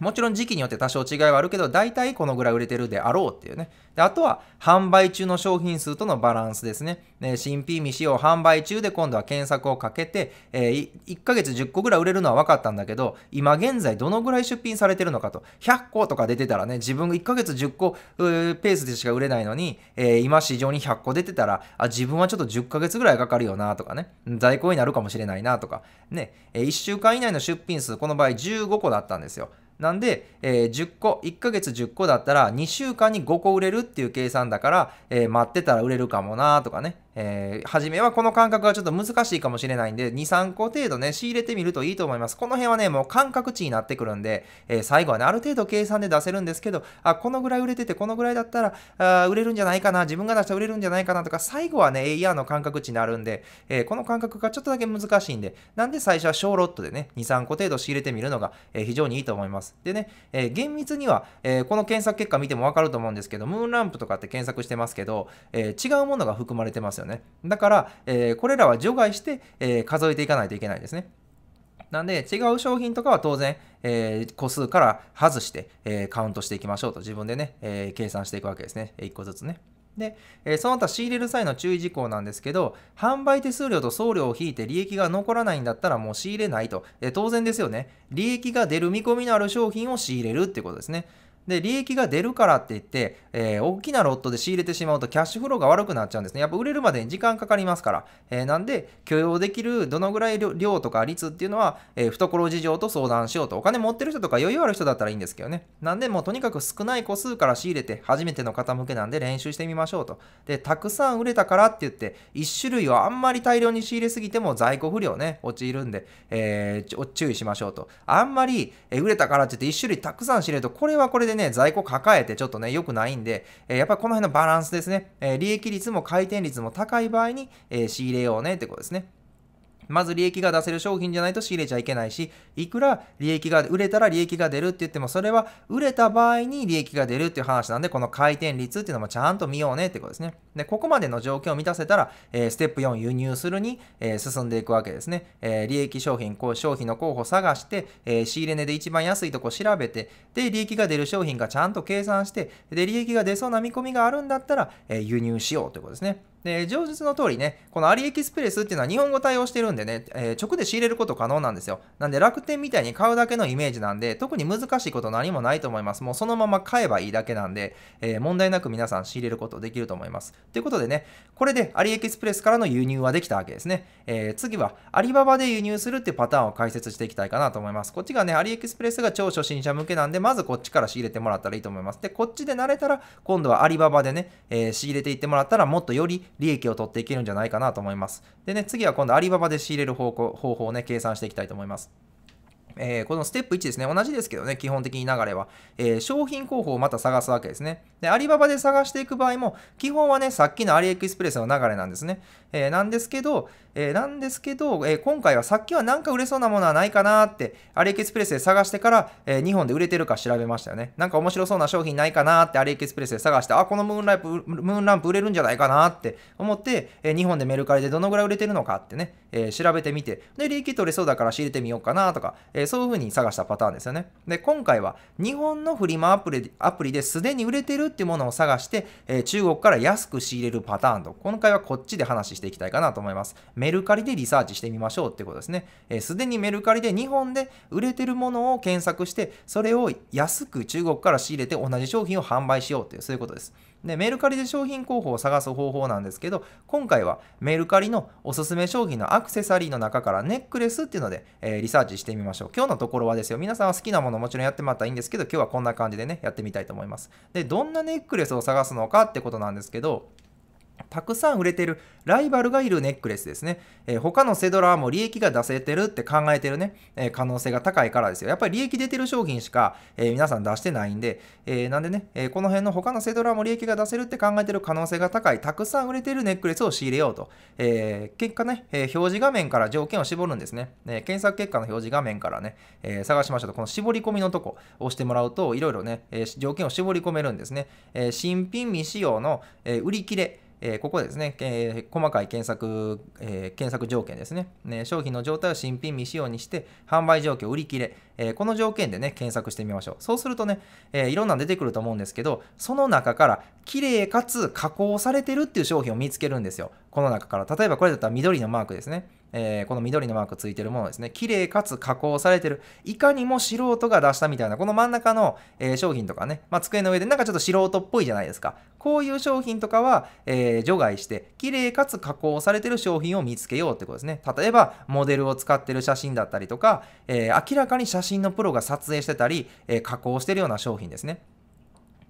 もちろん時期によって多少違いはあるけど、大体このぐらい売れてるであろうっていうね。であとは、販売中の商品数とのバランスですね。ね新品未使用販売中で今度は検索をかけて、えー、1ヶ月10個ぐらい売れるのは分かったんだけど、今現在どのぐらい出品されてるのかと。100個とか出てたらね、自分が1ヶ月10個ペースでしか売れないのに、えー、今市場に100個出てたら、あ、自分はちょっと10ヶ月ぐらいかかるよなとかね。在庫になるかもしれないなとか。ね、1週間以内の出品数、この場合15個だったんですよ。なんで、えー、10個、1ヶ月10個だったら2週間に5個売れるっていう計算だから、えー、待ってたら売れるかもなとかね、えー、初めはこの感覚がちょっと難しいかもしれないんで、2、3個程度ね、仕入れてみるといいと思います。この辺はね、もう感覚値になってくるんで、えー、最後はね、ある程度計算で出せるんですけど、あ、このぐらい売れてて、このぐらいだったら、あ売れるんじゃないかな、自分が出したら売れるんじゃないかなとか、最後はね、AR の感覚値になるんで、えー、この感覚がちょっとだけ難しいんで、なんで最初は小ロットでね、2、3個程度仕入れてみるのが、え非常にいいと思います。でね、え厳密には、えこの検索結果見てもわかると思うんですけど、ムーンランプとかって検索してますけど、え違うものが含まれてますよね。ね。だから、えー、これらは除外して、えー、数えていかないといけないですね。なんで、違う商品とかは当然、えー、個数から外して、えー、カウントしていきましょうと自分でね、えー、計算していくわけですね。1個ずつね。で、えその他仕入れる際の注意事項なんですけど、販売手数料と送料を引いて利益が残らないんだったらもう仕入れないと。え当然ですよね。利益が出る見込みのある商品を仕入れるってことですね。で、利益が出るからって言って、えー、大きなロットで仕入れてしまうとキャッシュフローが悪くなっちゃうんですね。やっぱ売れるまでに時間かかりますから。えー、なんで、許容できるどのぐらい量とか率っていうのは、えー、懐事情と相談しようと。お金持ってる人とか余裕ある人だったらいいんですけどね。なんで、もうとにかく少ない個数から仕入れて、初めての方向けなんで練習してみましょうと。で、たくさん売れたからって言って、1種類をあんまり大量に仕入れすぎても在庫不良ね、陥るんで、えー、注意しましょうと。あんまり、え売れたからって言って1種類たくさん仕入れると、これはこれでね、在庫抱えてちょっとね、良くないんで、えやっぱりこの辺のバランスですね、え利益率も回転率も高い場合に、え仕入れようねってことですね。まず利益が出せる商品じゃないと仕入れちゃいけないし、いくら利益が、売れたら利益が出るって言っても、それは売れた場合に利益が出るっていう話なんで、この回転率っていうのもちゃんと見ようねってことですね。で、ここまでの状況を満たせたら、えー、ステップ4輸入するに、えー、進んでいくわけですね。えー、利益商品、こう商品の候補探して、え仕入れ値で一番安いとこ調べて、で、利益が出る商品がちゃんと計算して、で、利益が出そうな見込みがあるんだったら、え輸入しようということですね。で、上述の通りね、このアリエキスプレスっていうのは日本語対応してるんでね、えー、直で仕入れること可能なんですよ。なんで楽天みたいに買うだけのイメージなんで、特に難しいこと何もないと思います。もうそのまま買えばいいだけなんで、えー、問題なく皆さん仕入れることできると思います。ということでね、これでアリエキスプレスからの輸入はできたわけですね。えー、次はアリババで輸入するっていうパターンを解説していきたいかなと思います。こっちがね、アリエキスプレスが超初心者向けなんで、まずこっちから仕入れてもらったらいいと思います。で、こっちで慣れたら、今度はアリババでね、え仕入れていってもらったら、もっとより利益を取っていけるんじゃないかなと思います。でね、次は今度アリババで仕入れる方向方法をね、計算していきたいと思います。えー、このステップ1ですね、同じですけどね、基本的に流れは、えー、商品候補をまた探すわけですね。で、アリババで探していく場合も、基本はね、さっきのアリエクスプレスの流れなんですね。えー、なんですけど、えー、なんですけど、えー、今回はさっきはなんか売れそうなものはないかなって、アリエキスプレスで探してから、えー、日本で売れてるか調べましたよね。なんか面白そうな商品ないかなってアリエキスプレスで探して、あ、このムーンライプ、ムーンランプ売れるんじゃないかなって思って、え日本でメルカリでどのぐらい売れてるのかってね、え調べてみて、で、利益取れそうだから仕入れてみようかなとか、えそういう風に探したパターンですよね。で、今回は日本のフリマアプリアプリですでに売れてるってものを探して、え中国から安く仕入れるパターンと、今回はこっちで話していきたいかなと思います。メルカリでリサーチしてみましょうってことですね。す、え、で、にメルカリで日本で売れてるものを検索して、それを安く中国から仕入れて同じ商品を販売しようっていう、そういうことです。で、メルカリで商品候補を探す方法なんですけど、今回はメルカリのおすすめ商品のアクセサリーの中からネックレスっていうので、えー、リサーチしてみましょう。今日のところはですよ、皆さんは好きなものもちろんやってもらったらいいんですけど、今日はこんな感じでね、やってみたいと思います。で、どんなネックレスを探すのかってことなんですけど、たくさん売れてるライバルがいるネックレスですね。えー、他のセドラーも利益が出せてるって考えてるね、えー、可能性が高いからですよ。やっぱり利益出てる商品しか、えー、皆さん出してないんで、えなんでね、えこの辺の他のセドラーも利益が出せるって考えてる可能性が高い、たくさん売れてるネックレスを仕入れようと。え結果ね、え表示画面から条件を絞るんですね。え検索結果の表示画面からね、え探しましょうと、この絞り込みのとこ押してもらうと、いろいろね、え条件を絞り込めるんですね。え新品未使用の、え売り切れ、えー、ここですね、えー、細かい検索、えー、検索条件ですねね。商品の状態を新品未使用にして、販売状況、売り切れ、えこの条件でね、検索してみましょう。そうするとね、えいろんなの出てくると思うんですけど、その中から、綺麗かつ加工されてるっていう商品を見つけるんですよ。この中から。例えばこれだったら緑のマークですね。えー、この緑のマークついてるものですね、綺麗かつ加工されてる、いかにも素人が出したみたいな、この真ん中の、えー、商品とかね、まあ、机の上でなんかちょっと素人っぽいじゃないですか。こういう商品とかは、えー、除外して、綺麗かつ加工されてる商品を見つけようってことですね。例えば、モデルを使ってる写真だったりとか、え明らかに写真のプロが撮影してたり、え加工してるような商品ですね。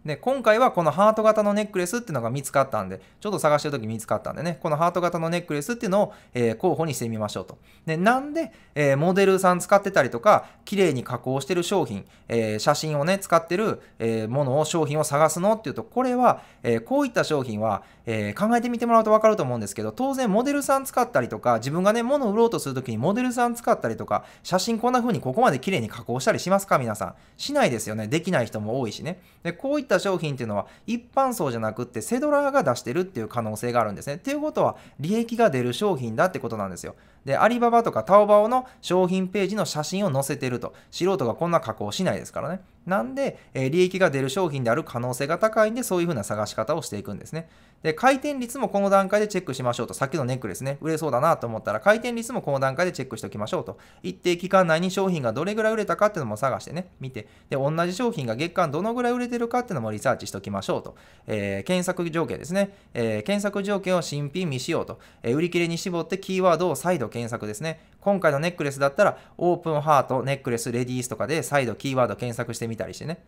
で、今回はこのハート型のネックレスっていうのが見つかったんで、ちょっと探してる時見つかったんでね、このハート型のネックレスっていうのを、えー、候補にしてみましょうと。で、なんで、えー、モデルさん使ってたりとか、綺麗に加工してる商品、えー、写真をね、使ってる、えものを、商品を探すのっていうと、これは、えこういった商品は、え考えてみてもらうと分かると思うんですけど、当然モデルさん使ったりとか、自分がね、物を売ろうとするときにモデルさん使ったりとか、写真こんな風にここまで綺麗に加工したりしますか皆さん。しないですよね。できない人も多いしね。で、こういっった商品っていうのは一般層じゃなくってセドラーが出してるっていう可能性があるんですね。っていうことは利益が出る商品だってことなんですよ。で、アリババとかタオバオの商品ページの写真を載せてると。素人がこんな加工しないですからね。なんで、え利益が出る商品である可能性が高いんで、そういうふうな探し方をしていくんですね。で、回転率もこの段階でチェックしましょうと。さっきのネックレスね、売れそうだなと思ったら、回転率もこの段階でチェックしておきましょうと。一定期間内に商品がどれぐらい売れたかっていうのも探してね、見て。で、同じ商品が月間どのぐらい売れてるかっていうのもリサーチしておきましょうと。えー、検索条件ですね。えー、検索条件を新品未使用と。えー、売り切れに絞ってキーワードを再度検索ですね。今回のネックレスだったら、オープンハート、ネックレス、レディースとかで再度キーワード検索してみたりしてね。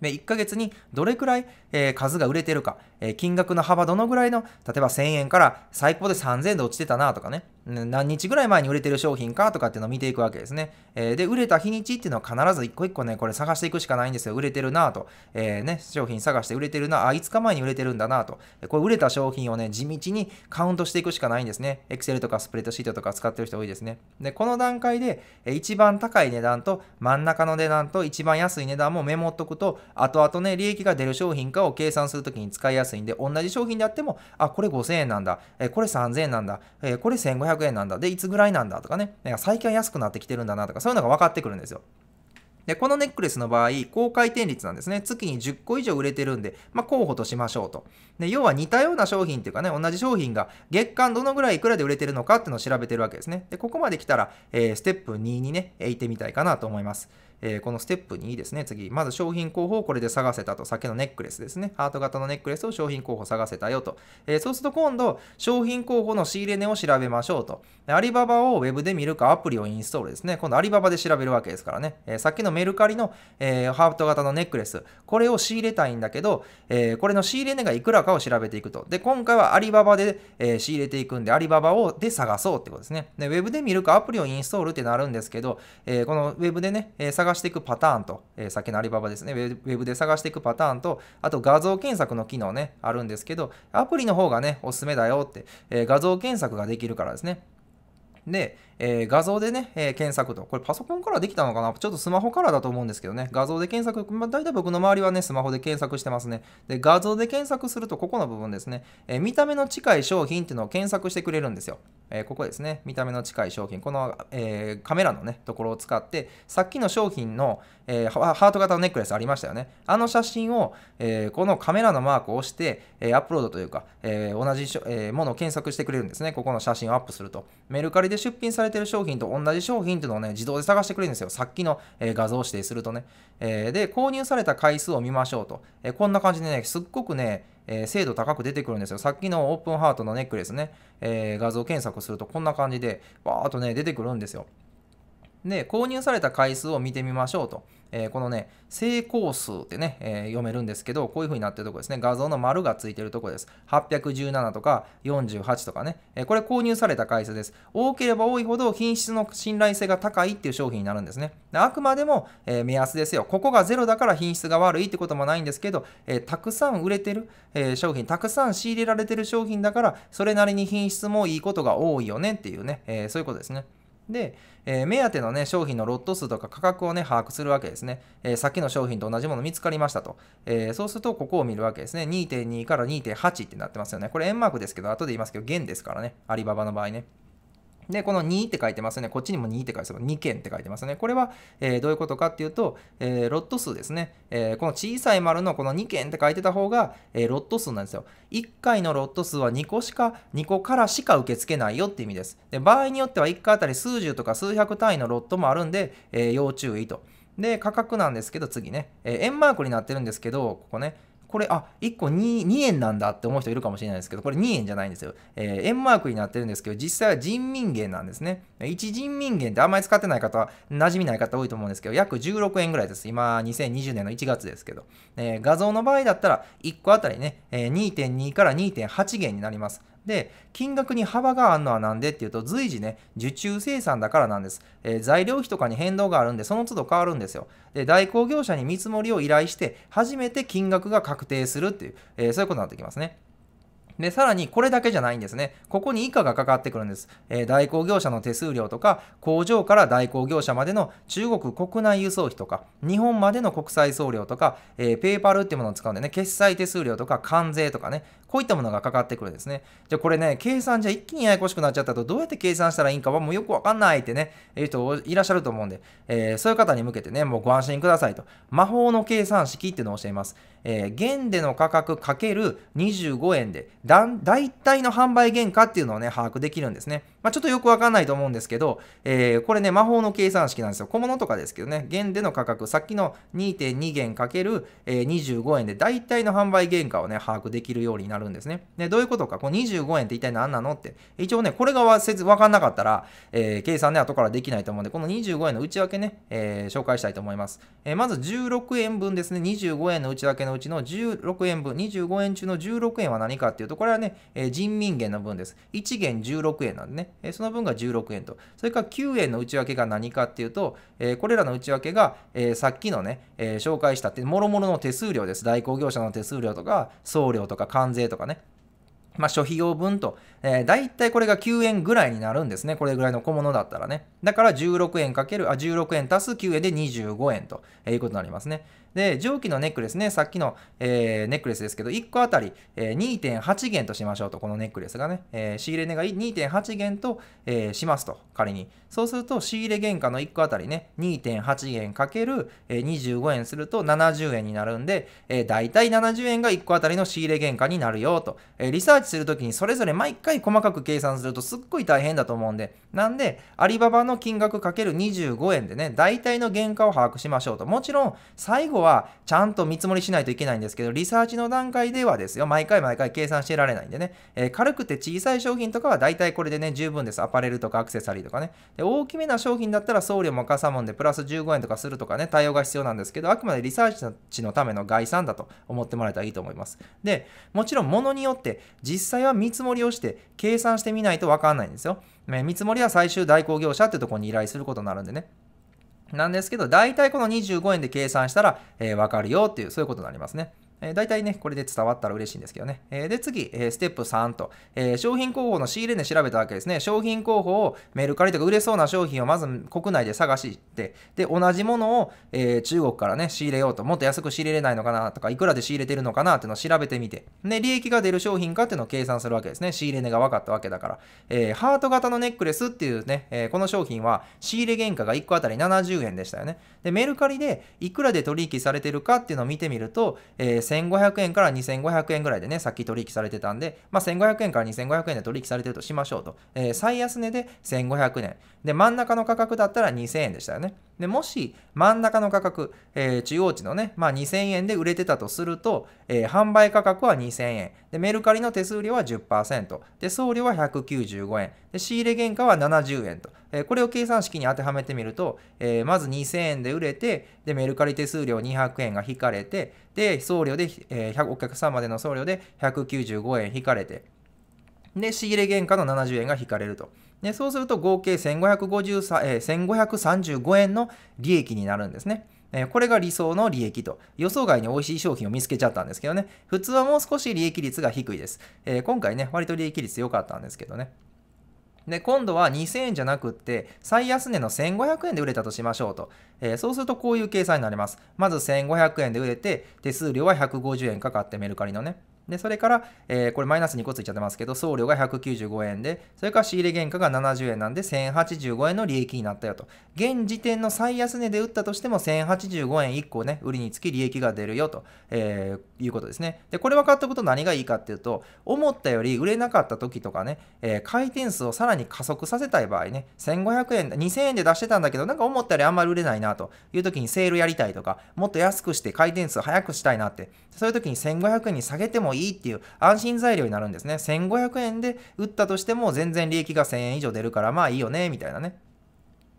で、1ヶ月にどれくらい、えー、数が売れてるか、えー、金額の幅どのぐらいの、例えば1000円から最高で3000円で落ちてたなとかね。何日ぐらい前に売れてる商品かとかっていうのを見ていくわけですね。えー、で、売れた日にちっていうのは必ず一個一個ね、これ探していくしかないんですよ。売れてるなと。えー、ね、商品探して売れてるな。あ、5日前に売れてるんだなと。これ売れた商品をね、地道にカウントしていくしかないんですね。Excel とかスプレッドシートとか使ってる人多いですね。で、この段階で、一番高い値段と真ん中の値段と一番安い値段もメモっとくと、後々ね、利益が出る商品かを計算するときに使いやすいんで、同じ商品であっても、あ、これ5000円なんだ。えこれ3000円なんだ。えこれ1500円1 0 0円なんだ。で、いつぐらいなんだとかね、なんか最近は安くなってきてるんだなとか、そういうのが分かってくるんですよ。で、このネックレスの場合、高回転率なんですね。月に10個以上売れてるんで、まあ、候補としましょうと。で、要は似たような商品っていうかね、同じ商品が月間どのぐらいいくらで売れてるのかっていうのを調べてるわけですね。で、ここまで来たら、えー、ステップ2にね、行ってみたいかなと思います。えー、このステップ2ですね、次。まず商品候補をこれで探せたと。酒のネックレスですね。ハート型のネックレスを商品候補探せたよと。えー、そうすると今度、商品候補の仕入れ値を調べましょうと。アリババを Web で見るかアプリをインストールですね。今度アリババで調べるわけですからね。えー、さっきのメルカリの、えハート型のネックレス、これを仕入れたいんだけど、えこれの仕入れ値がいくらかを調べていくと。で、今回はアリババで、え仕入れていくんで、アリババをで探そうってことですね。で、Web で見るかアプリをインストールってなるんですけど、えこの Web でね、え探していくパターンと、えー、さっきのアリババですねウェブで探していくパターンと、あと画像検索の機能ね、あるんですけど、アプリの方がね、おすすめだよって、えー、画像検索ができるからですね。で、えー、画像でね、えー、検索と。これパソコンからできたのかなちょっとスマホからだと思うんですけどね。画像で検索、まあ、大体僕の周りはね、スマホで検索してますね。で、画像で検索すると、ここの部分ですね、えー、見た目の近い商品っていうのを検索してくれるんですよ。えここですね。見た目の近い商品。この、えカメラのね、ところを使って、さっきの商品の、えハート型のネックレスありましたよね。あの写真を、えこのカメラのマークを押して、えアップロードというか、え同じ、えものを検索してくれるんですね。ここの写真をアップすると。メルカリで出品されされてる商品と同じ商品っていうのをね、自動で探してくれるんですよ。さっきの、えー、画像指定するとね、えー、で、購入された回数を見ましょうと。えー、こんな感じでね、すっごくね、え精度高く出てくるんですよ。さっきのオープンハートのネックレスね、え画像検索するとこんな感じで、わーっとね、出てくるんですよ。で、購入された回数を見てみましょうと。えー、このね、成功数ってね、えー、読めるんですけど、こういう風になってるとこですね。画像の丸がついてるとこです。817とか48とかね。えー、これ購入された回数です。多ければ多いほど品質の信頼性が高いっていう商品になるんですね。あくまでも、え目安ですよ。ここが0だから品質が悪いってこともないんですけど、えたくさん売れてる、え商品、たくさん仕入れられてる商品だから、それなりに品質もいいことが多いよねっていうね、えそういうことですね。で、えー、目当ての、ね、商品のロット数とか価格を、ね、把握するわけですね、えー、さっきの商品と同じもの見つかりましたと、えー、そうするとここを見るわけですね。2.2から2.8ってなってますよね。これ円マークですけど、後で言いますけど、元ですからね。アリババの場合ね。で、この2って書いてますね。こっちにも2って書いてます。2件って書いてますね。これは、えー、どういうことかっていうと、えー、ロット数ですね、えー、この小さい丸のこの2件って書いてた方が、えロット数なんですよ。1回のロット数は2個しか、2個からしか受け付けないよって意味です。で、場合によっては1回あたり数十とか数百単位のロットもあるんで、え要注意と。で、価格なんですけど、次ね、え円マークになってるんですけど、ここね、これ、あ、1個 2, 2円なんだって思う人いるかもしれないですけど、これ2円じゃないんですよ。えー、円マークになってるんですけど、実際は人民元なんですね。1人民元ってあんまり使ってない方は、馴染みない方多いと思うんですけど、約16円ぐらいです。今、2020年の1月ですけど。えー、画像の場合だったら、1個あたりね、え2.2から2.8元になります。で、金額に幅があるのはなんでっていうと、随時ね、受注生産だからなんです。えー、材料費とかに変動があるんで、その都度変わるんですよ。で、代行業者に見積もりを依頼して、初めて金額が確定するっていう、えー、そういうことになってきますね。で、さらにこれだけじゃないんですね。ここに以下がかかってくるんです。えー、代行業者の手数料とか、工場から代行業者までの中国国内輸送費とか、日本までの国際送料とか、えー、ペーパルっていうものを使うんでね、決済手数料とか、関税とかね、こういったものがかかってくるんですね。じゃあこれね、計算じゃ一気にややこしくなっちゃったと、どうやって計算したらいいんかはもうよくわかんないってね、いう人いらっしゃると思うんで、えー、そういう方に向けてね、もうご安心くださいと。魔法の計算式っていうのを教えます。えー、現での価格かける2 5円で、だ大体の販売原価っていうのをね、把握できるんですね。まあ、ちょっとよくわかんないと思うんですけど、えー、これね、魔法の計算式なんですよ。小物とかですけどね、現での価格、さっきの2.2元 ×25 円で、大体の販売原価をね、把握できるようになるるんですね。で、どういうことか、この25円って一体何なのって、一応ね、これがわかんなかったら、えー、計算ね、後からできないと思うんで、この25円の内訳ね、えー、紹介したいと思います。えー、まず16円分ですね、25円の内訳のうちの16円分、25円中の16円は何かっていうと、これはね、え人民元の分です。1元16円なんでね、えその分が16円と。それから9円の内訳が何かっていうと、えこれらの内訳が、えさっきのね、え紹介したって、もろもろの手数料です。代行業者の手数料とか、送料とか、関税とか、とかね。まあ、諸費用分と、えー、大体これが9円ぐらいになるんですね。これぐらいの小物だったらね。だから16円かける、あ、16円足す9円で25円と、えいうことになりますね。で、蒸気のネックレスね、さっきの、えー、ネックレスですけど、1個あたり、えー、2.8元としましょうと、このネックレスがね、えー、仕入れ値が2.8元と、えー、しますと、仮に。そうすると、仕入れ原価の1個あたりね、2.8元かける25円すると70円になるんで、えー、大体70円が1個あたりの仕入れ原価になるよと、えー、リサーチするときにそれぞれ毎回細かく計算するとすっごい大変だと思うんで、なんで、アリババの金額かける25円でね、大体の原価を把握しましょうと。もちろん、最後はちゃんと見積もりしないといけないんですけど、リサーチの段階ではですよ、毎回毎回計算してられないんでね、えー、軽くて小さい商品とかは大体これでね、十分です。アパレルとかアクセサリーとかね。で大きめな商品だったら送料もかさもんでプラス15円とかするとかね、対応が必要なんですけど、あくまでリサーチのための概算だと思ってもらえたらいいと思います。で、もちろん物によって実際は見積もりをして計算してみないとわかんないんですよ。ね、見積もりは最終代行業者ってとこに依頼することになるんでね。なんですけど、大体この25円で計算したら、えー、わかるよっていう、そういうことになりますね。えー、大体ね、これで伝わったら嬉しいんですけどね。えー、で、次、えー、ステップ3と、えー、商品候補の仕入れ値調べたわけですね。商品候補をメルカリとか売れそうな商品をまず国内で探して、で、同じものを、えー、中国からね、仕入れようと、もっと安く仕入れれないのかなとか、いくらで仕入れてるのかなっていうのを調べてみて、で、利益が出る商品かっていうのを計算するわけですね。仕入れ値が分かったわけだから。えー、ハート型のネックレスっていうね、えー、この商品は仕入れ原価が1個あたり70円でしたよね。で、メルカリでいくらで取引されてるかっていうのを見てみると、えー1500円から2500円ぐらいでね、さっき取引されてたんで、まあ、1500円から2500円で取引されてるとしましょうと。えー、最安値で1500円。で、真ん中の価格だったら2000円でしたよね。で、もし真ん中の価格、えー、中央値のね、まあ、2000円で売れてたとすると、えー、販売価格は2000円。で、メルカリの手数料は10%。で、送料は195円。で、仕入れ原価は70円と。えこれを計算式に当てはめてみると、えまず2000円で売れて、で、メルカリ手数料200円が引かれて、で、送料で、えー、お客までの送料で195円引かれて、で、仕入れ原価の70円が引かれると。でそうすると合計1553、えー、1535円の利益になるんですね。えこれが理想の利益と。予想外に美味しい商品を見つけちゃったんですけどね。普通はもう少し利益率が低いです。えー、今回ね、割と利益率良かったんですけどね。で、今度は2000円じゃなくって、最安値の1500円で売れたとしましょうと。えー、そうするとこういう計算になります。まず1500円で売れて、手数料は150円かかってメルカリのね。で、それから、えー、これマイナス2個ついちゃってますけど、送料が195円で、それから仕入れ原価が70円なんで、1085円の利益になったよと。現時点の最安値で売ったとしても、1085円1個ね、売りにつき利益が出るよと、えー、いうことですね。で、これ分かっておくと何がいいかっていうと、思ったより売れなかった時とかね、えー、回転数をさらに加速させたい場合ね、1500円、2000円で出してたんだけど、なんか思ったよりあんまり売れないなという時にセールやりたいとか、もっと安くして回転数を早くしたいなって、そういう時に1500円に下げてもいいっていう安心材料になるんですね。1500円で売ったとしても全然利益が1000円以上出るからまあいいよね、みたいなね。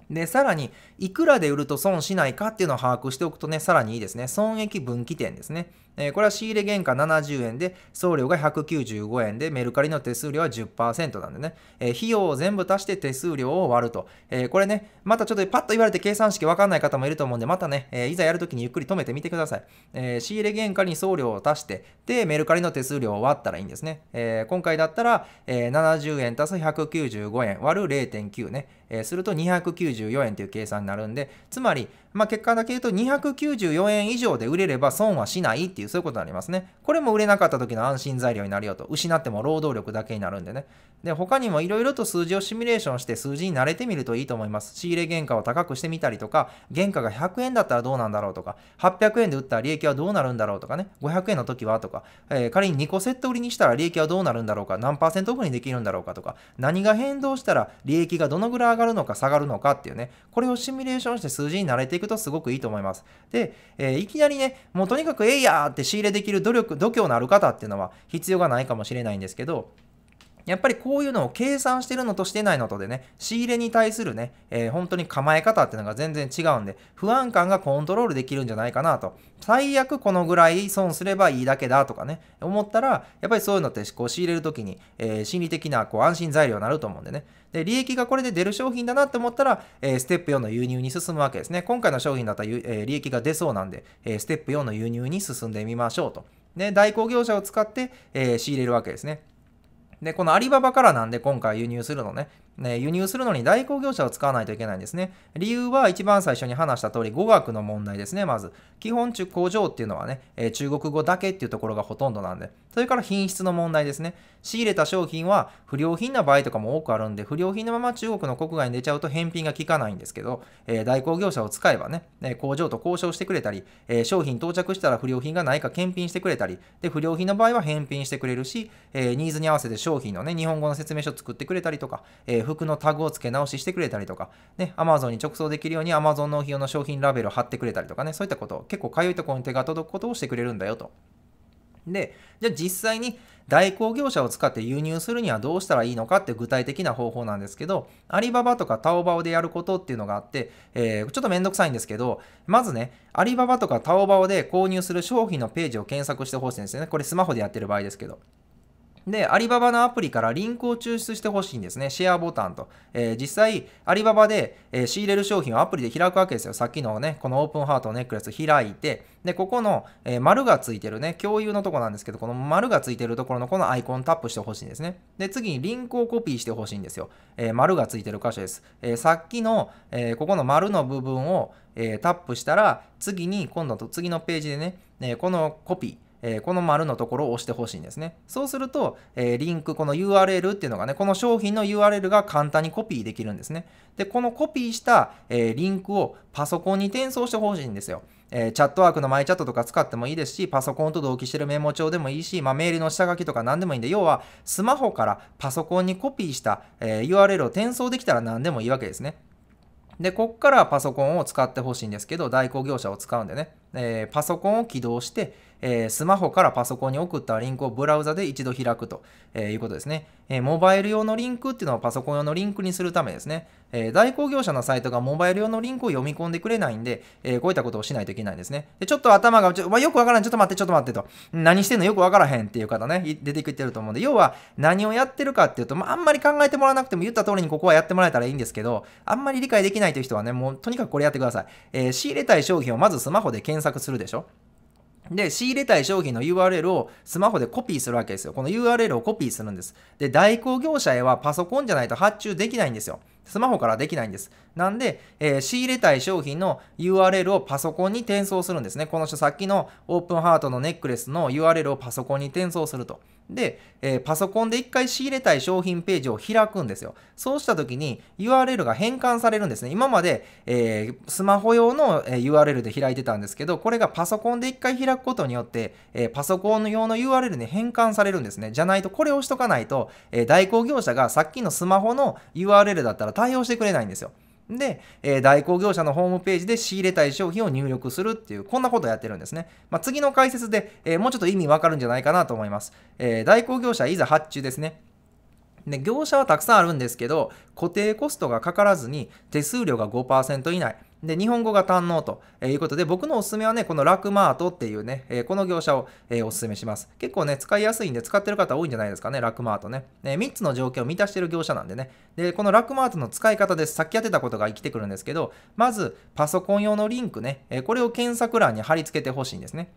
で、さらに、いくらで売ると損しないかっていうのを把握しておくとね、さらにいいですね。損益分岐点ですね。えー、これは仕入れ原価70円で、送料が195円で、メルカリの手数料は10%なんでね、えー、費用を全部足して手数料を割ると。えー、これね、またちょっとパッと言われて計算式わかんない方もいると思うんで、またね、えいざやるときにゆっくり止めてみてください。え仕入れ原価に送料を足して、で、メルカリの手数料を割ったらいいんですね。え今回だったら、え70円足す195円割る0.9ね。えー、すると294円という計算になるんで、つまり、まあ、結果だけ言うと294円以上で売れれば損はしないっていう、そういうことになりますね。これも売れなかった時の安心材料になるよと。失っても労働力だけになるんでね。で、他にもいろいろと数字をシミュレーションして数字に慣れてみるといいと思います。仕入れ原価を高くしてみたりとか、原価が100円だったらどうなんだろうとか、800円で売ったら利益はどうなるんだろうとかね、500円の時はとか、えー、仮に2個セット売りにしたら利益はどうなるんだろうか、何パーセントオフにできるんだろうかとか、何が変動したら利益がどのぐらい上がるのか下がるのかっていうね、これをシミュレーションして数字に慣れていくとすごくいいと思います。で、えー、いきなりね、もうとにかくえいやーって仕入れできる努力、度胸のある方っていうのは必要がないかもしれないんですけど、やっぱりこういうのを計算してるのとしてないのとでね、仕入れに対するね、えー、本当に構え方っていうのが全然違うんで、不安感がコントロールできるんじゃないかなと。最悪このぐらい損すればいいだけだとかね、思ったら、やっぱりそういうのってこう仕入れるときに、えー、心理的なこう安心材料になると思うんでね。で、利益がこれで出る商品だなって思ったら、えー、ステップ4の輸入に進むわけですね。今回の商品だったら、えー、利益が出そうなんで、えー、ステップ4の輸入に進んでみましょうと。で、代行業者を使って、え仕入れるわけですね。で、このアリババからなんで今回輸入するのね。ね、輸入するのに代行業者を使わないといけないんですね。理由は一番最初に話した通り語学の問題ですね、まず。基本中工場っていうのはね、え中国語だけっていうところがほとんどなんで。それから品質の問題ですね。仕入れた商品は不良品な場合とかも多くあるんで、不良品のまま中国の国外に出ちゃうと返品が効かないんですけど、えー、代行業者を使えばね、え工場と交渉してくれたり、えー、商品到着したら不良品がないか検品してくれたり、で、不良品の場合は返品してくれるし、えー、ニーズに合わせて商品のね、日本語の説明書を作ってくれたりとか、え服のタグを付け直ししてくれたりとか、ね、Amazon に直送できるように Amazon 納品用の商品ラベルを貼ってくれたりとかね、そういったこと、を結構かゆいところに手が届くことをしてくれるんだよと。で、じゃあ実際に代行業者を使って輸入するにはどうしたらいいのかって具体的な方法なんですけど、アリババとかタオバオでやることっていうのがあって、えー、ちょっとめんどくさいんですけど、まずね、アリババとかタオバオで購入する商品のページを検索してほしいんですよね。これスマホでやってる場合ですけど。で、アリババのアプリからリンクを抽出してほしいんですね。シェアボタンと。えー、実際、アリババで、えー、仕入れる商品をアプリで開くわけですよ。さっきのね、このオープンハートのネックレス開いて、で、ここの、えー、丸がついてるね、共有のとこなんですけど、この丸がついてるところのこのアイコンタップしてほしいんですね。で、次にリンクをコピーしてほしいんですよ。え丸がついてる箇所です。えさっきの、えここの丸の部分を、えタップしたら、次に、今度と次のページでね、えこのコピー、えー、この丸のところを押してほしいんですね。そうすると、えー、リンク、この URL っていうのがね、この商品の URL が簡単にコピーできるんですね。で、このコピーした、えー、リンクをパソコンに転送してほしいんですよ。えー、チャットワークのマイチャットとか使ってもいいですし、パソコンと同期してるメモ帳でもいいし、まあ、メールの下書きとか何でもいいんで、要はスマホからパソコンにコピーした、えー、URL を転送できたら何でもいいわけですね。で、こっからパソコンを使ってほしいんですけど、代行業者を使うんでね。えー、パソコンを起動して、えー、スマホからパソコンに送ったリンクをブラウザで一度開くと、えー、いうことですね、えモバイル用のリンクっていうのはパソコン用のリンクにするためですね。え代行業者のサイトがモバイル用のリンクを読み込んでくれないんで、えこういったことをしないといけないんですね。でちょっと頭がちょ、まあ、よくわからん、ちょっと待って、ちょっと待ってと。何してんのよくわからへんっていう方ね、出てきてると思うんで、要は何をやってるかっていうと、まあ、んまり考えてもらわなくても言った通りにここはやってもらえたらいいんですけど、あんまり理解できないという人はね、もうとにかくこれやってください。え仕入れたい商品をまずスマホで検検索するでしょで、仕入れたい商品の URL をスマホでコピーするわけですよ。この URL をコピーするんです。で、代行業者へはパソコンじゃないと発注できないんですよ。スマホからできないんです。なんで、えー、仕入れたい商品の URL をパソコンに転送するんですね。この人さっきのオープンハートのネックレスの URL をパソコンに転送すると。で、えー、パソコンで一回仕入れたい商品ページを開くんですよ。そうした時に URL が変換されるんですね。今まで、えー、スマホ用の URL で開いてたんですけど、これがパソコンで一回開くことによって、えー、パソコン用の URL に変換されるんですね。じゃないと、これをしとかないと、え代行業者がさっきのスマホの URL だったら対応してくれないんですよ。で、えー、代行業者のホームページで仕入れたい商品を入力するっていう、こんなことをやってるんですね。まあ、次の解説で、えー、もうちょっと意味わかるんじゃないかなと思います。えー、代行業者いざ発注ですね。で、業者はたくさんあるんですけど、固定コストがかからずに、手数料が5%以内。で、日本語が堪能ということで、僕のおすすめはね、このラクマートっていうね、えこの業者を、えおすすめします。結構ね、使いやすいんで使ってる方多いんじゃないですかね、ラクマートね。え3つの条件を満たしてる業者なんでね。で、このラクマートの使い方です。さっきやってたことが生きてくるんですけど、まず、パソコン用のリンクね、えこれを検索欄に貼り付けてほしいんですね。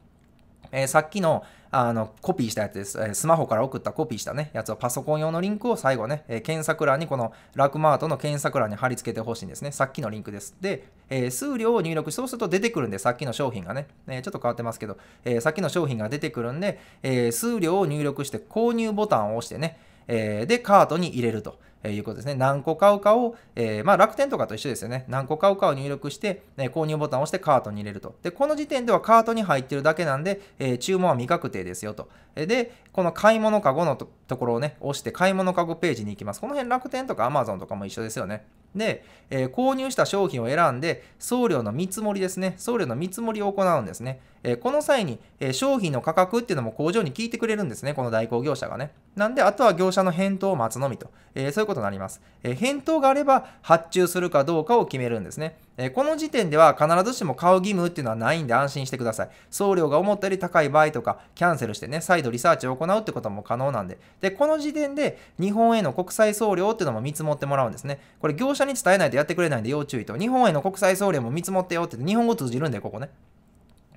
えー、さっきのあのコピーしたやつです、えー、スマホから送ったコピーしたね、やつをパソコン用のリンクを最後ね、えー、検索欄にこのラクマートの検索欄に貼り付けてほしいんですね。さっきのリンクです。で、え数量を入力そうすると出てくるんで、さっきの商品がね、えちょっと変わってますけど、えさっきの商品が出てくるんで、え数量を入力して購入ボタンを押してね、えで、カートに入れると。えいうことですね。何個買うかを、えー、まあ、楽天とかと一緒ですよね。何個買うかを入力して、え購入ボタンを押してカートに入れると。で、この時点ではカートに入ってるだけなんで、えー、注文は未確定ですよと。で、この買い物かごのところをね、押して買い物かごページに行きます。この辺楽天とか Amazon とかも一緒ですよね。で、えー、購入した商品を選んで、送料の見積もりですね。送料の見積もりを行うんですね。えー、この際に、えー、商品の価格っていうのも工場に聞いてくれるんですね。この代行業者がね。なんで、あとは業者の返答を待つのみと。えそういうことになります。え返答があれば発注するかどうかを決めるんですね。えこの時点では必ずしも買う義務っていうのはないんで安心してください。送料が思ったより高い場合とか、キャンセルしてね、再度リサーチを行うってことも可能なんで。で、この時点で日本への国際送料っていうのも見積もってもらうんですね。これ業者に伝えないとやってくれないんで要注意と。日本への国際送料も見積もってよってって、日本語通じるんで、ここね。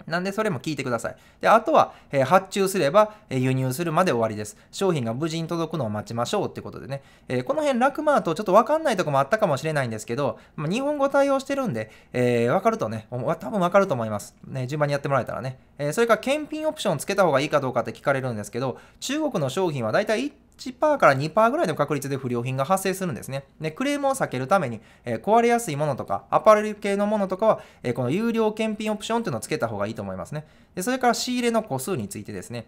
なんでそれも聞いてください。で、あとは、えー、発注すれば、えー、輸入するまで終わりです。商品が無事に届くのを待ちましょうってことでね。えー、この辺、ラクマート、ちょっとわかんないとこもあったかもしれないんですけど、まあ、日本語対応してるんで、えー、わかるとね、多分わかると思います。ね、順番にやってもらえたらね。えそれから、検品オプションつけた方がいいかどうかって聞かれるんですけど、中国の商品はだいたい1 1%から2%ぐらいの確率で不良品が発生するんですね。で、クレームを避けるために、えー、壊れやすいものとか、アパレル系のものとかは、えー、この有料検品オプションというのをつけた方がいいと思いますね。で、それから仕入れの個数についてですね。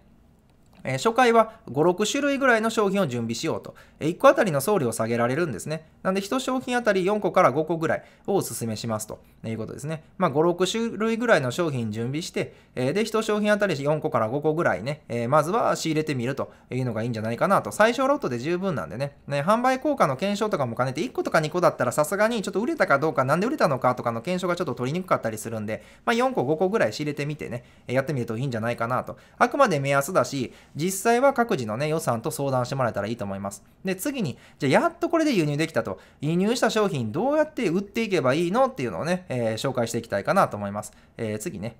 初回は5、6種類ぐらいの商品を準備しようと、1個あたりの送料を下げられるんですね。なんで1商品あたり4個から5個ぐらいをお勧めしますということですね。まあ、5、6種類ぐらいの商品準備して、で、1商品あたり4個から5個ぐらいね、まずは仕入れてみるというのがいいんじゃないかなと。最小ロットで十分なんでね、ね販売効果の検証とかも兼ねて1個とか2個だったらさすがにちょっと売れたかどうか、なんで売れたのかとかの検証がちょっと取りにくかったりするんで、まあ、4個5個ぐらい仕入れてみてね、やってみるといいんじゃないかなと。あくまで目安だし、実際は各自のね、予算と相談してもらえたらいいと思います。で、次に、じゃあやっとこれで輸入できたと、輸入した商品どうやって売っていけばいいのっていうのをね、えー、紹介していきたいかなと思います。えー、次ね。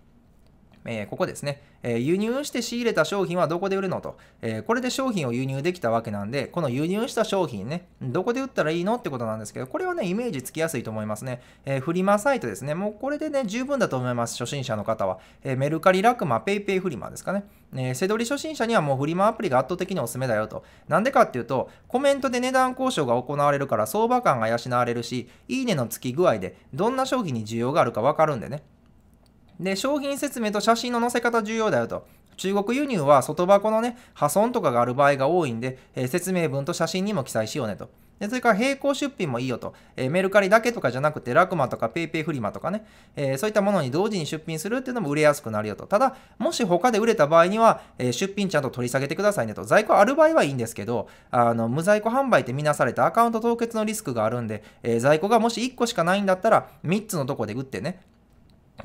えー、ここですね、えー、輸入して仕入れた商品はどこで売るのと、えー、これで商品を輸入できたわけなんで、この輸入した商品ね、どこで売ったらいいのってことなんですけど、これはね、イメージつきやすいと思いますね。えフリマサイトですね、もうこれでね、十分だと思います、初心者の方は。えメルカリ、ラクマ、ペイペイフリマですかね。えせどり初心者にはもうフリマアプリが圧倒的におすすめだよと。なんでかっていうと、コメントで値段交渉が行われるから相場感が養われるし、いいねのつき具合でどんな商品に需要があるかわかるんでね。で、商品説明と写真の載せ方重要だよと。中国輸入は外箱のね、破損とかがある場合が多いんで、えー、説明文と写真にも記載しようねと。でそれから並行出品もいいよと、えー、メルカリだけとかじゃなくて、ラクマとか paypay フリマとかね、えー、そういったものに同時に出品するっていうのも売れやすくなるよと。ただ、もし他で売れた場合には、えー、出品ちゃんと取り下げてくださいねと。在庫ある場合はいいんですけど、あの無在庫販売って見なされたアカウント凍結のリスクがあるんで、え在庫がもし1個しかないんだったら、3つのとこで売ってね、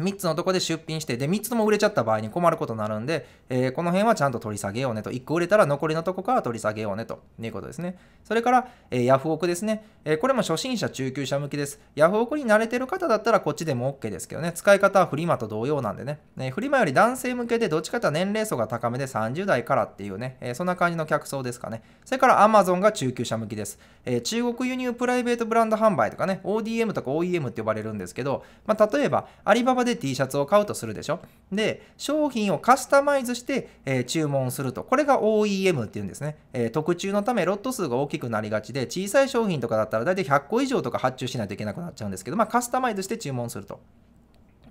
3つのとこで出品して、で、3つとも売れちゃった場合に困ることになるんで、えー、この辺はちゃんと取り下げようねと。1個売れたら残りのとこから取り下げようねということですね。それから、えー、ヤフオクですね、えー、これも初心者、中級者向きです。ヤフオクに慣れてる方だったらこっちでも OK ですけどね。使い方はフリマと同様なんでね。ねフリマより男性向けでどっちかと年齢層が高めで30代からっていうね、えそんな感じの客層ですかね。それから Amazon が中級者向きです。え中国輸入プライベートブランド販売とかね、ODM とか OEM って呼ばれるんですけど、まあ、例えば、アリババで T シャツを買うとするでしょ。で、商品をカスタマイズして、えー、注文すると。これが OEM っていうんですね、えー、特注のためロット数が大きくなりがちで、小さい商品とかだったら大体100個以上とか発注しないといけなくなっちゃうんですけど、まあ、カスタマイズして注文すると。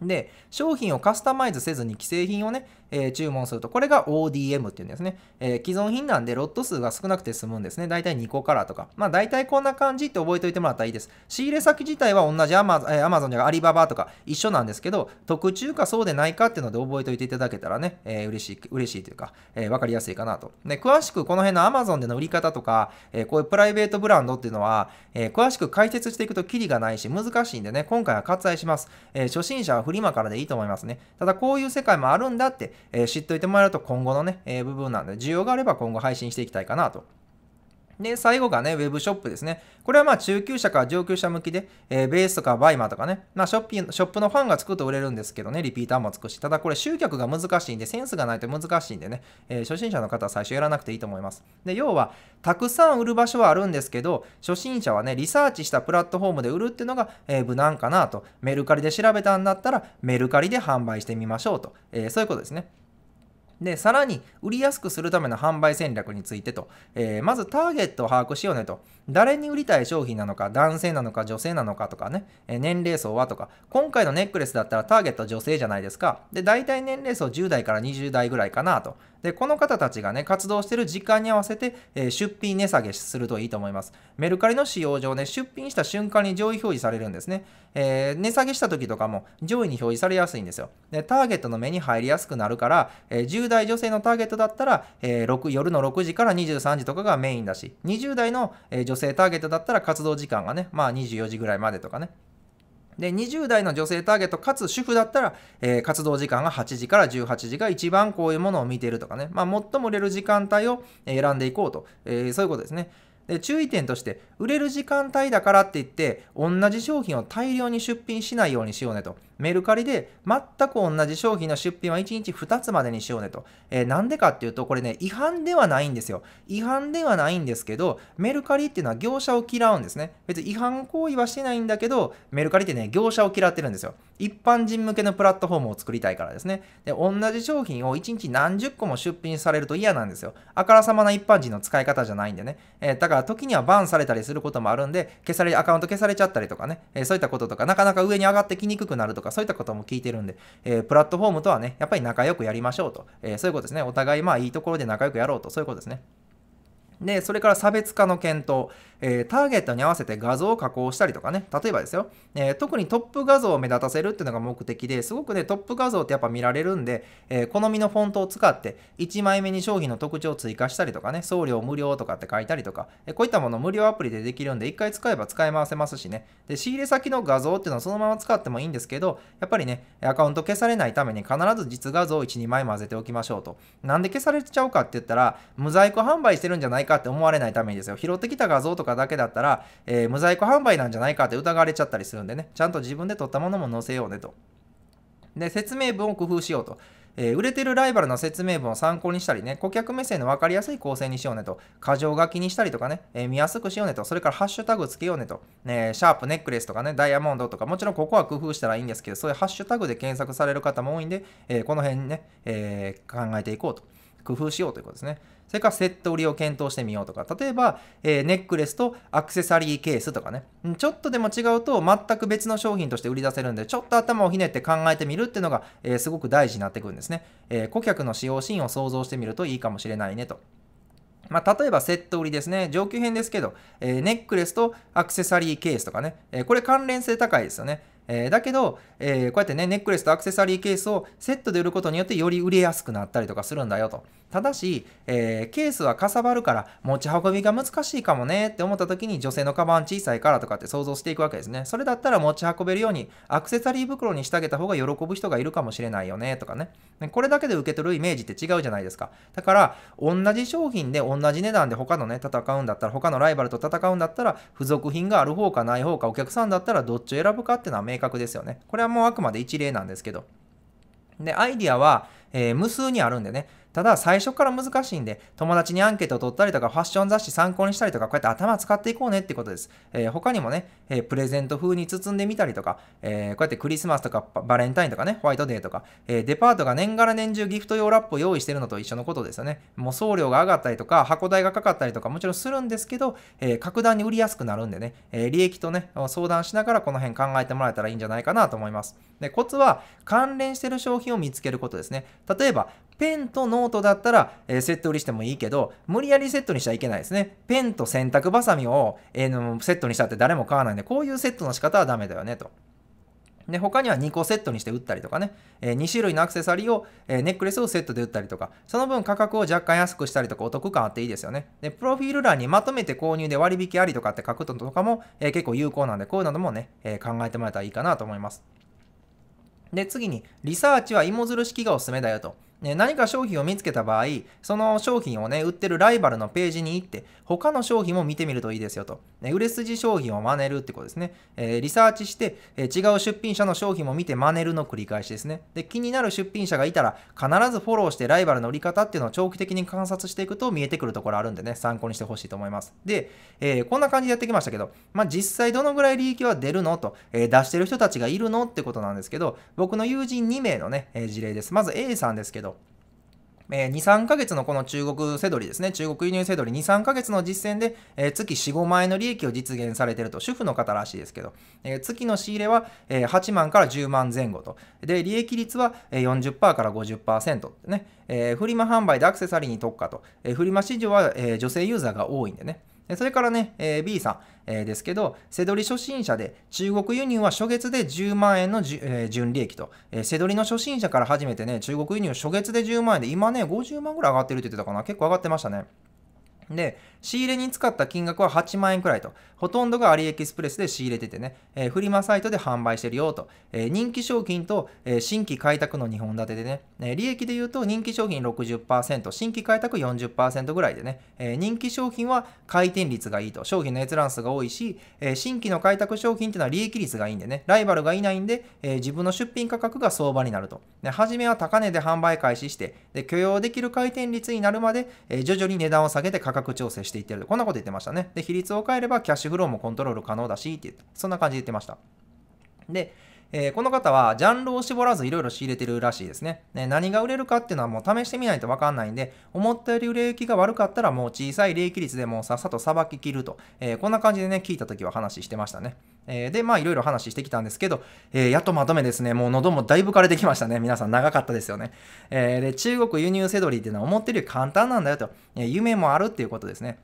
で、商品をカスタマイズせずに既製品をね、えー、注文すると、これが ODM っていうんですね、えー、既存品なんでロット数が少なくて済むんですね。だいたい2個からとか。まあ大体こんな感じって覚えておいてもらったらいいです。仕入れ先自体は同じ Amazon,、えー、a m a z じゃアリババとか一緒なんですけど、特注かそうでないかっていうので覚えておいていただけたらね、えー、嬉しい、嬉しいというか、えー、わかりやすいかなと。で、詳しくこの辺の Amazon での売り方とか、えー、こういうプライベートブランドっていうのは、えー、詳しく解説していくとキリがないし難しいんでね、今回は割愛します。えー、初心者はフリマからでいいと思いますね。ただこういう世界もあるんだって、えー、知っておいてもらえると今後のね、えー、部分なんで、需要があれば今後配信していきたいかなとで、最後がね、ウェブショップですね。これはまあ中級者か上級者向きで、えー、ベースとかバイマーとかね、まあショッピンショップのファンがつくと売れるんですけどね、リピーターもつくし、ただこれ集客が難しいんで、センスがないと難しいんでね、えー、初心者の方は最初やらなくていいと思います。で、要は、たくさん売る場所はあるんですけど、初心者はね、リサーチしたプラットフォームで売るっていうのが、えー、無難かなと、メルカリで調べたんだったら、メルカリで販売してみましょうと、えそういうことですね。で、さらに売りやすくするための販売戦略についてと、えー、まずターゲットを把握しようねと、誰に売りたい商品なのか、男性なのか、女性なのかとかね、え年齢層はとか、今回のネックレスだったらターゲット女性じゃないですか。で、大体年齢層10代から20代ぐらいかなと。で、この方たちがね、活動してる時間に合わせて、えー、出品値下げするといいと思います。メルカリの使用上ね、出品した瞬間に上位表示されるんですね。えー、値下げした時とかも上位に表示されやすいんですよ。で、ターゲットの目に入りやすくなるから、えー2 0代女性のターゲットだったら、えー、夜の6時から23時とかがメインだし、20代の、えー、女性ターゲットだったら活動時間がね、まあ24時ぐらいまでとかね。で、20代の女性ターゲット、かつ主婦だったら、えー、活動時間が8時から18時が一番こういうものを見てるとかね、まあ最も売れる時間帯を選んでいこうと、えー、そういうことですね。で注意点として売れる時間帯だからって言って同じ商品を大量に出品しないようにしようねとメルカリで全く同じ商品の出品は1日2つまでにしようねと。えー、なんでかっていうと、これね、違反ではないんですよ。違反ではないんですけど、メルカリっていうのは業者を嫌うんですね。別に違反行為はしてないんだけど、メルカリってね、業者を嫌ってるんですよ。一般人向けのプラットフォームを作りたいからですね。で、同じ商品を1日何十個も出品されると嫌なんですよ。あからさまな一般人の使い方じゃないんでね。えー、だから時にはバンされたりすることもあるんで、消され、アカウント消されちゃったりとかね、えー、そういったこととか、なかなか上に上がってきにくくなるとか、かそういったことも聞いてるんで、えー、プラットフォームとはね、やっぱり仲良くやりましょうと、えー、そういうことですね。お互いまあいいところで仲良くやろうと、そういうことですね。で、それから差別化の検討。えー、ターゲットに合わせて画像を加工したりとかね、例えばですよ、えー、特にトップ画像を目立たせるっていうのが目的ですごくね、トップ画像ってやっぱ見られるんで、えー、好みのフォントを使って、1枚目に商品の特徴を追加したりとかね、送料無料とかって書いたりとか、えこういったもの無料アプリでできるんで、1回使えば使い回せますしね、で仕入れ先の画像っていうのはそのまま使ってもいいんですけど、やっぱりね、アカウント消されないために必ず実画像を1、2枚混ぜておきましょうと。なんで消されちゃうかって言ったら、無在庫販売してるんじゃないかって思われないためにですよ、拾ってきた画像とかかだけだったら、えー、無在庫販売なんじゃないかって疑われちゃったりするんでね、ちゃんと自分で取ったものも載せようねと。で、説明文を工夫しようと。えー、売れてるライバルの説明文を参考にしたりね、顧客目線の分かりやすい構成にしようねと、過剰書きにしたりとかね、えー、見やすくしようねと、それからハッシュタグつけようねと、ね、シャープネックレスとかね、ダイヤモンドとか、もちろんここは工夫したらいいんですけど、そういうハッシュタグで検索される方も多いんで、えー、この辺ね、え考えていこうと。工夫しようということですね。それからセット売りを検討してみようとか、例えば、えー、ネックレスとアクセサリーケースとかね、ちょっとでも違うと全く別の商品として売り出せるんで、ちょっと頭をひねって考えてみるっていうのが、えー、すごく大事になってくるんですね、えー、顧客の使用シーンを想像してみるといいかもしれないねと。まあ、例えばセット売りですね。上級編ですけど、えネックレスとアクセサリーケースとかね、えこれ関連性高いですよね。えー、だけど、えー、こうやってね、ネックレスとアクセサリーケースをセットで売ることによってより売れやすくなったりとかするんだよと。ただし、えー、ケースはかさばるから持ち運びが難しいかもねって思った時に女性のカバン小さいからとかって想像していくわけですね。それだったら持ち運べるようにアクセサリー袋にしてあげた方が喜ぶ人がいるかもしれないよねとかね。これだけで受け取るイメージって違うじゃないですか。だから、同じ商品で同じ値段で他のね、戦うんだったら、他のライバルと戦うんだったら、付属品がある方かない方か、お客さんだったらどっちを選ぶかっていうのは明明確ですよね。これはもうあくまで一例なんですけど。で、アイディアは、えー、無数にあるんでね、ただ、最初から難しいんで、友達にアンケートを取ったりとか、ファッション雑誌参考にしたりとか、こうやって頭使っていこうねってことです。えー、他にもね、えー、プレゼント風に包んでみたりとか、えー、こうやってクリスマスとかバレンタインとかね、ホワイトデーとか、えデパートが年がら年中ギフト用ラップを用意してるのと一緒のことですよね。もう送料が上がったりとか、箱代がかかったりとか、もちろんするんですけど、え格段に売りやすくなるんでね、え利益とね、相談しながらこの辺考えてもらえたらいいんじゃないかなと思います。で、コツは関連してる商品を見つけることですね。例えば、ペンとノートだったら、えー、セット売りしてもいいけど、無理やりセットにしちゃいけないですね。ペンと洗濯バサミを、えー、セットにしたって誰も買わないんで、こういうセットの仕方はダメだよねと。で、他には2個セットにして売ったりとかね、えー、2種類のアクセサリーを、えー、ネックレスをセットで売ったりとか、その分価格を若干安くしたりとかお得感あっていいですよね。で、プロフィール欄にまとめて購入で割引ありとかって書くのとかも、えー、結構有効なんで、こういうのもね、え考えてもらえたらいいかなと思います。で、次に、リサーチは芋づる式がおすすめだよと。ね、何か商品を見つけた場合、その商品をね、売ってるライバルのページに行って、他の商品も見てみるといいですよと。売れ筋商品を真似るってことですね。えリサーチして、え違う出品者の商品も見て真似るの繰り返しですね。で、気になる出品者がいたら、必ずフォローしてライバルの売り方っていうのを長期的に観察していくと見えてくるところあるんでね、参考にしてほしいと思います。で、えこんな感じでやってきましたけど、まあ、実際どのぐらい利益は出るのと、え出してる人たちがいるのってことなんですけど、僕の友人2名のね、え事例です。まず A さんですけど、えー、2、3ヶ月のこの中国セドリですね、中国輸入セドリ2、3ヶ月の実践で、えー、月4、5万円の利益を実現されていると、主婦の方らしいですけど、えー、月の仕入れは、えー、8万から10万前後と、で、利益率は40%から50%ってね、えー、フリマ販売でアクセサリーに特化と、えー、フリマ市場は、えー、女性ユーザーが多いんでね、それからね、えー、B さん、えー、ですけど、背取り初心者で、中国輸入は初月で10万円のじ、えー、純利益と、えー、背取りの初心者から始めてね、中国輸入初月で10万円で、今ね、50万ぐらい上がってるって言ってたかな、結構上がってましたね。で、仕入れに使った金額は8万円くらいと。ほとんどがアリエキスプレスで仕入れててね、えー、フリマサイトで販売してるよと。えー、人気商品と、えー、新規開拓の2本立てでね、え利益で言うと人気商品60%、新規開拓40%ぐらいでね、え人気商品は回転率がいいと。商品の閲覧数が多いし、え新規の開拓商品っていうのは利益率がいいんでね、ライバルがいないんで、え自分の出品価格が相場になると。で、初めは高値で販売開始して、で許容できる回転率になるまで、え徐々に値段を下げて価格格調整していってるこんなこと言ってましたね。で、比率を変えればキャッシュフローもコントロール可能だしってって、そんな感じで言ってました。で、えー、この方はジャンルを絞らずいろいろ仕入れてるらしいですねね。何が売れるかっていうのはもう試してみないとわかんないんで、思ったより売れ行きが悪かったらもう小さい利益率でもうさっさとさばききると、えー、こんな感じでね、聞いた時は話してましたね。えー、で、まあいろいろ話してきたんですけど、えー、やっとまとめですね、もう喉もだいぶ枯れてきましたね。皆さん長かったですよね。えー、で、中国輸入せどりっていうのは思ったより簡単なんだよと、え夢もあるっていうことですね。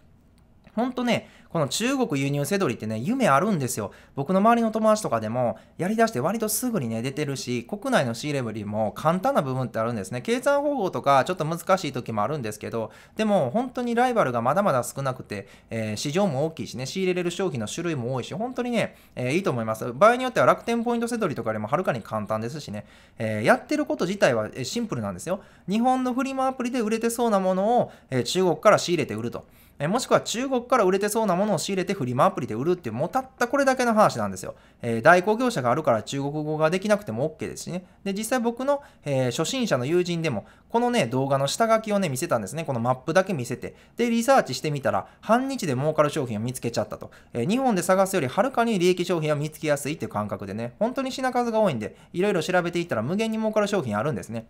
ほんとね、この中国輸入せどりってね、夢あるんですよ。僕の周りの友達とかでも、やりだして割とすぐにね、出てるし、国内の仕入れよりも簡単な部分ってあるんですね。計算方法とか、ちょっと難しい時もあるんですけど、でも、本当にライバルがまだまだ少なくて、えー、市場も大きいしね、仕入れれる商品の種類も多いし、本当にね、えー、いいと思います。場合によっては楽天ポイントせどりとかよりもはるかに簡単ですしね、えー、やってること自体はシンプルなんですよ。日本のフリマアプリで売れてそうなものを、え中国から仕入れて売ると。えもしくは中国から売れてそうなものを仕入れてフリマアプリで売るっていう、もたったこれだけの話なんですよ。えー、代行業者があるから中国語ができなくても OK ですしね。で、実際僕の、えー、初心者の友人でも、このね、動画の下書きをね、見せたんですね。このマップだけ見せて。で、リサーチしてみたら、半日で儲かる商品を見つけちゃったと。えー、日本で探すよりはるかに利益商品を見つけやすいっていう感覚でね、本当に品数が多いんで、いろいろ調べていったら無限に儲かる商品あるんですね。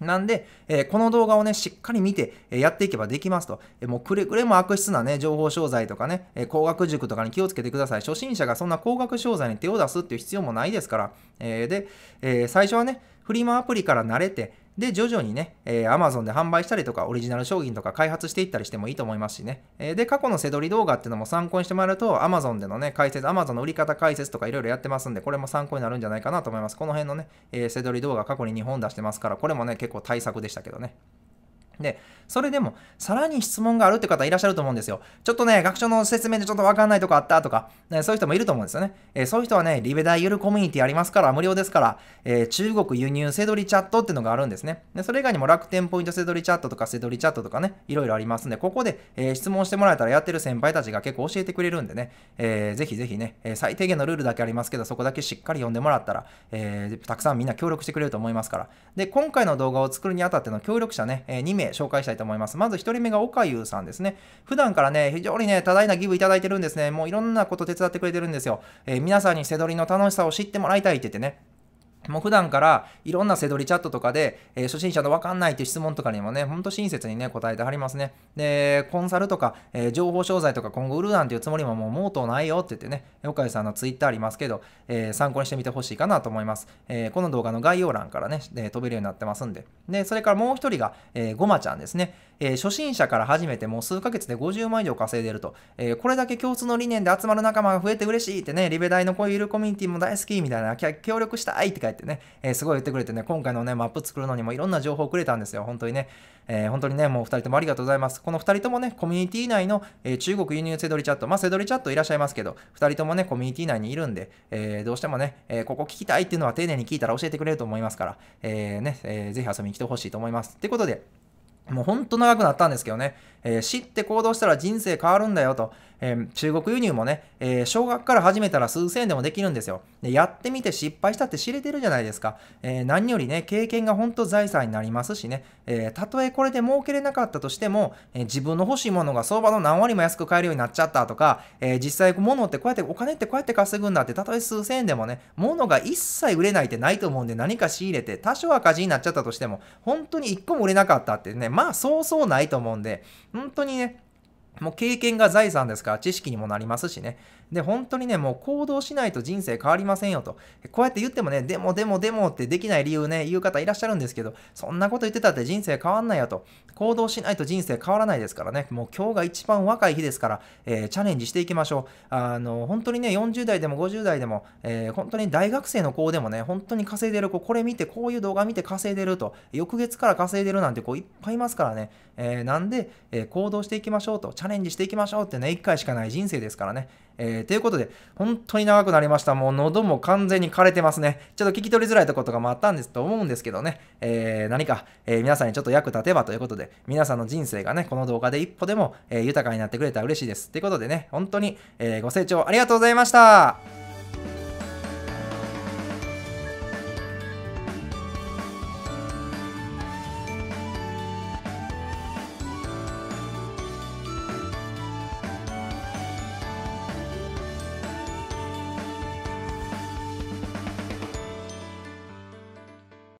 なんで、えー、この動画をね、しっかり見て、えー、やっていけばできますと。えー、もうくれぐれも悪質なね、情報商材とかね、え高額塾とかに気をつけてください。初心者がそんな高額商材に手を出すっていう必要もないですから。えで、え最初はね、フリマアプリから慣れて、で、徐々にね、えー、Amazon で販売したりとか、オリジナル商品とか開発していったりしてもいいと思いますしね。えー、で、過去のせどり動画っていうのも参考にしてもらうと、Amazon でのね、解説、Amazon の売り方解説とかいろいろやってますんで、これも参考になるんじゃないかなと思います。この辺のね、えー、せどり動画過去に2本出してますから、これもね、結構対策でしたけどね。で、それでも、さらに質問があるって方いらっしゃると思うんですよ。ちょっとね、学長の説明でちょっとわかんないとこあったとか、ね、そういう人もいると思うんですよね。えー、そういう人はね、リベ大ゆるコミュニティありますから、無料ですから、えー、中国輸入せどりチャットっていうのがあるんですね。でそれ以外にも楽天ポイントせどりチャットとかせどりチャットとかね、いろいろありますんで、ここで、えー、質問してもらえたらやってる先輩たちが結構教えてくれるんでね、えー、ぜひぜひね、え最低限のルールだけありますけど、そこだけしっかり読んでもらったら、えたくさんみんな協力してくれると思いますから。で、今回の動画を作るにあたっての協力者ね、え2名紹介したいと思います。まず1人目が岡優さんですね。普段からね、非常にね、多大なギブいただいてるんですね。もういろんなこと手伝ってくれてるんですよ。えー、皆さんにせどりの楽しさを知ってもらいたいって言ってね。もう普段からいろんなせどりチャットとかで、えー、初心者のわかんないっていう質問とかにもね、ほんと親切にね、答えてはりますね。で、コンサルとか、えー、情報商材とか今後売るなんていうつもりももうもうとうないよって言ってね、岡井さんのツイッターありますけど、えー、参考にしてみてほしいかなと思います。えこの動画の概要欄からね、飛べるようになってますんで。で、それからもう一人が、えー、ごまちゃんですね。えー、初心者から始めてもう数ヶ月で50万以上稼いでると、えー、これだけ共通の理念で集まる仲間が増えて嬉しいってね、リベ大のこういうるコミュニティも大好きみたいな、協力したいって書いてね、えー、すごい言ってくれてね、今回のね、マップ作るのにもいろんな情報をくれたんですよ、本当にね。えー、本当にね、もう二人ともありがとうございます。この二人ともね、コミュニティ内の、えー、中国輸入セドリチャット、まあ、セドリチャットいらっしゃいますけど、二人ともね、コミュニティ内にいるんで、えー、どうしてもね、えここ聞きたいっていうのは丁寧に聞いたら教えてくれると思いますから、えね、えー、ぜひ遊びに来てほしいと思います。ってことで、もうほんと長くなったんですけどね。えー、知って行動したら人生変わるんだよと、えー、中国輸入もね、えー、小学から始めたら数千円でもできるんですよで。やってみて失敗したって知れてるじゃないですか。え何よりね、経験が本当財産になりますしね、えたとえこれで儲けれなかったとしても、え自分の欲しいものが相場の何割も安く買えるようになっちゃったとか、え実際物ってこうやってお金ってこうやって稼ぐんだって、たとえ数千円でもね、物が一切売れないってないと思うんで何か仕入れて、多少赤字になっちゃったとしても、本当に一個も売れなかったってね、まあそうそうないと思うんで、本当にね、もう経験が財産ですから知識にもなりますしね。で、本当にね、もう行動しないと人生変わりませんよと。こうやって言ってもね、でもでもでもってできない理由ね、言う方いらっしゃるんですけど、そんなこと言ってたって人生変わんないよと。行動しないと人生変わらないですからね、もう今日が一番若い日ですから、えー、チャレンジしていきましょう。あの、本当にね、40代でも50代でも、えー、本当に大学生の子でもね、本当に稼いでる子、これ見て、こういう動画見て稼いでると、翌月から稼いでるなんて子いっぱいいますからね、えー、なんで、え行動していきましょうと、チャレンジしていきましょうってね、1回しかない人生ですからね、えー、ということで、本当に長くなりました。もう喉も完全に枯れてますね。ちょっと聞き取りづらいとことかもあったんですと思うんですけどね、えー、何か、えー、皆さんにちょっと役立てばということで、皆さんの人生がね、この動画で一歩でも、え豊かになってくれたら嬉しいです。ということでね、本当に、えご清聴ありがとうございました。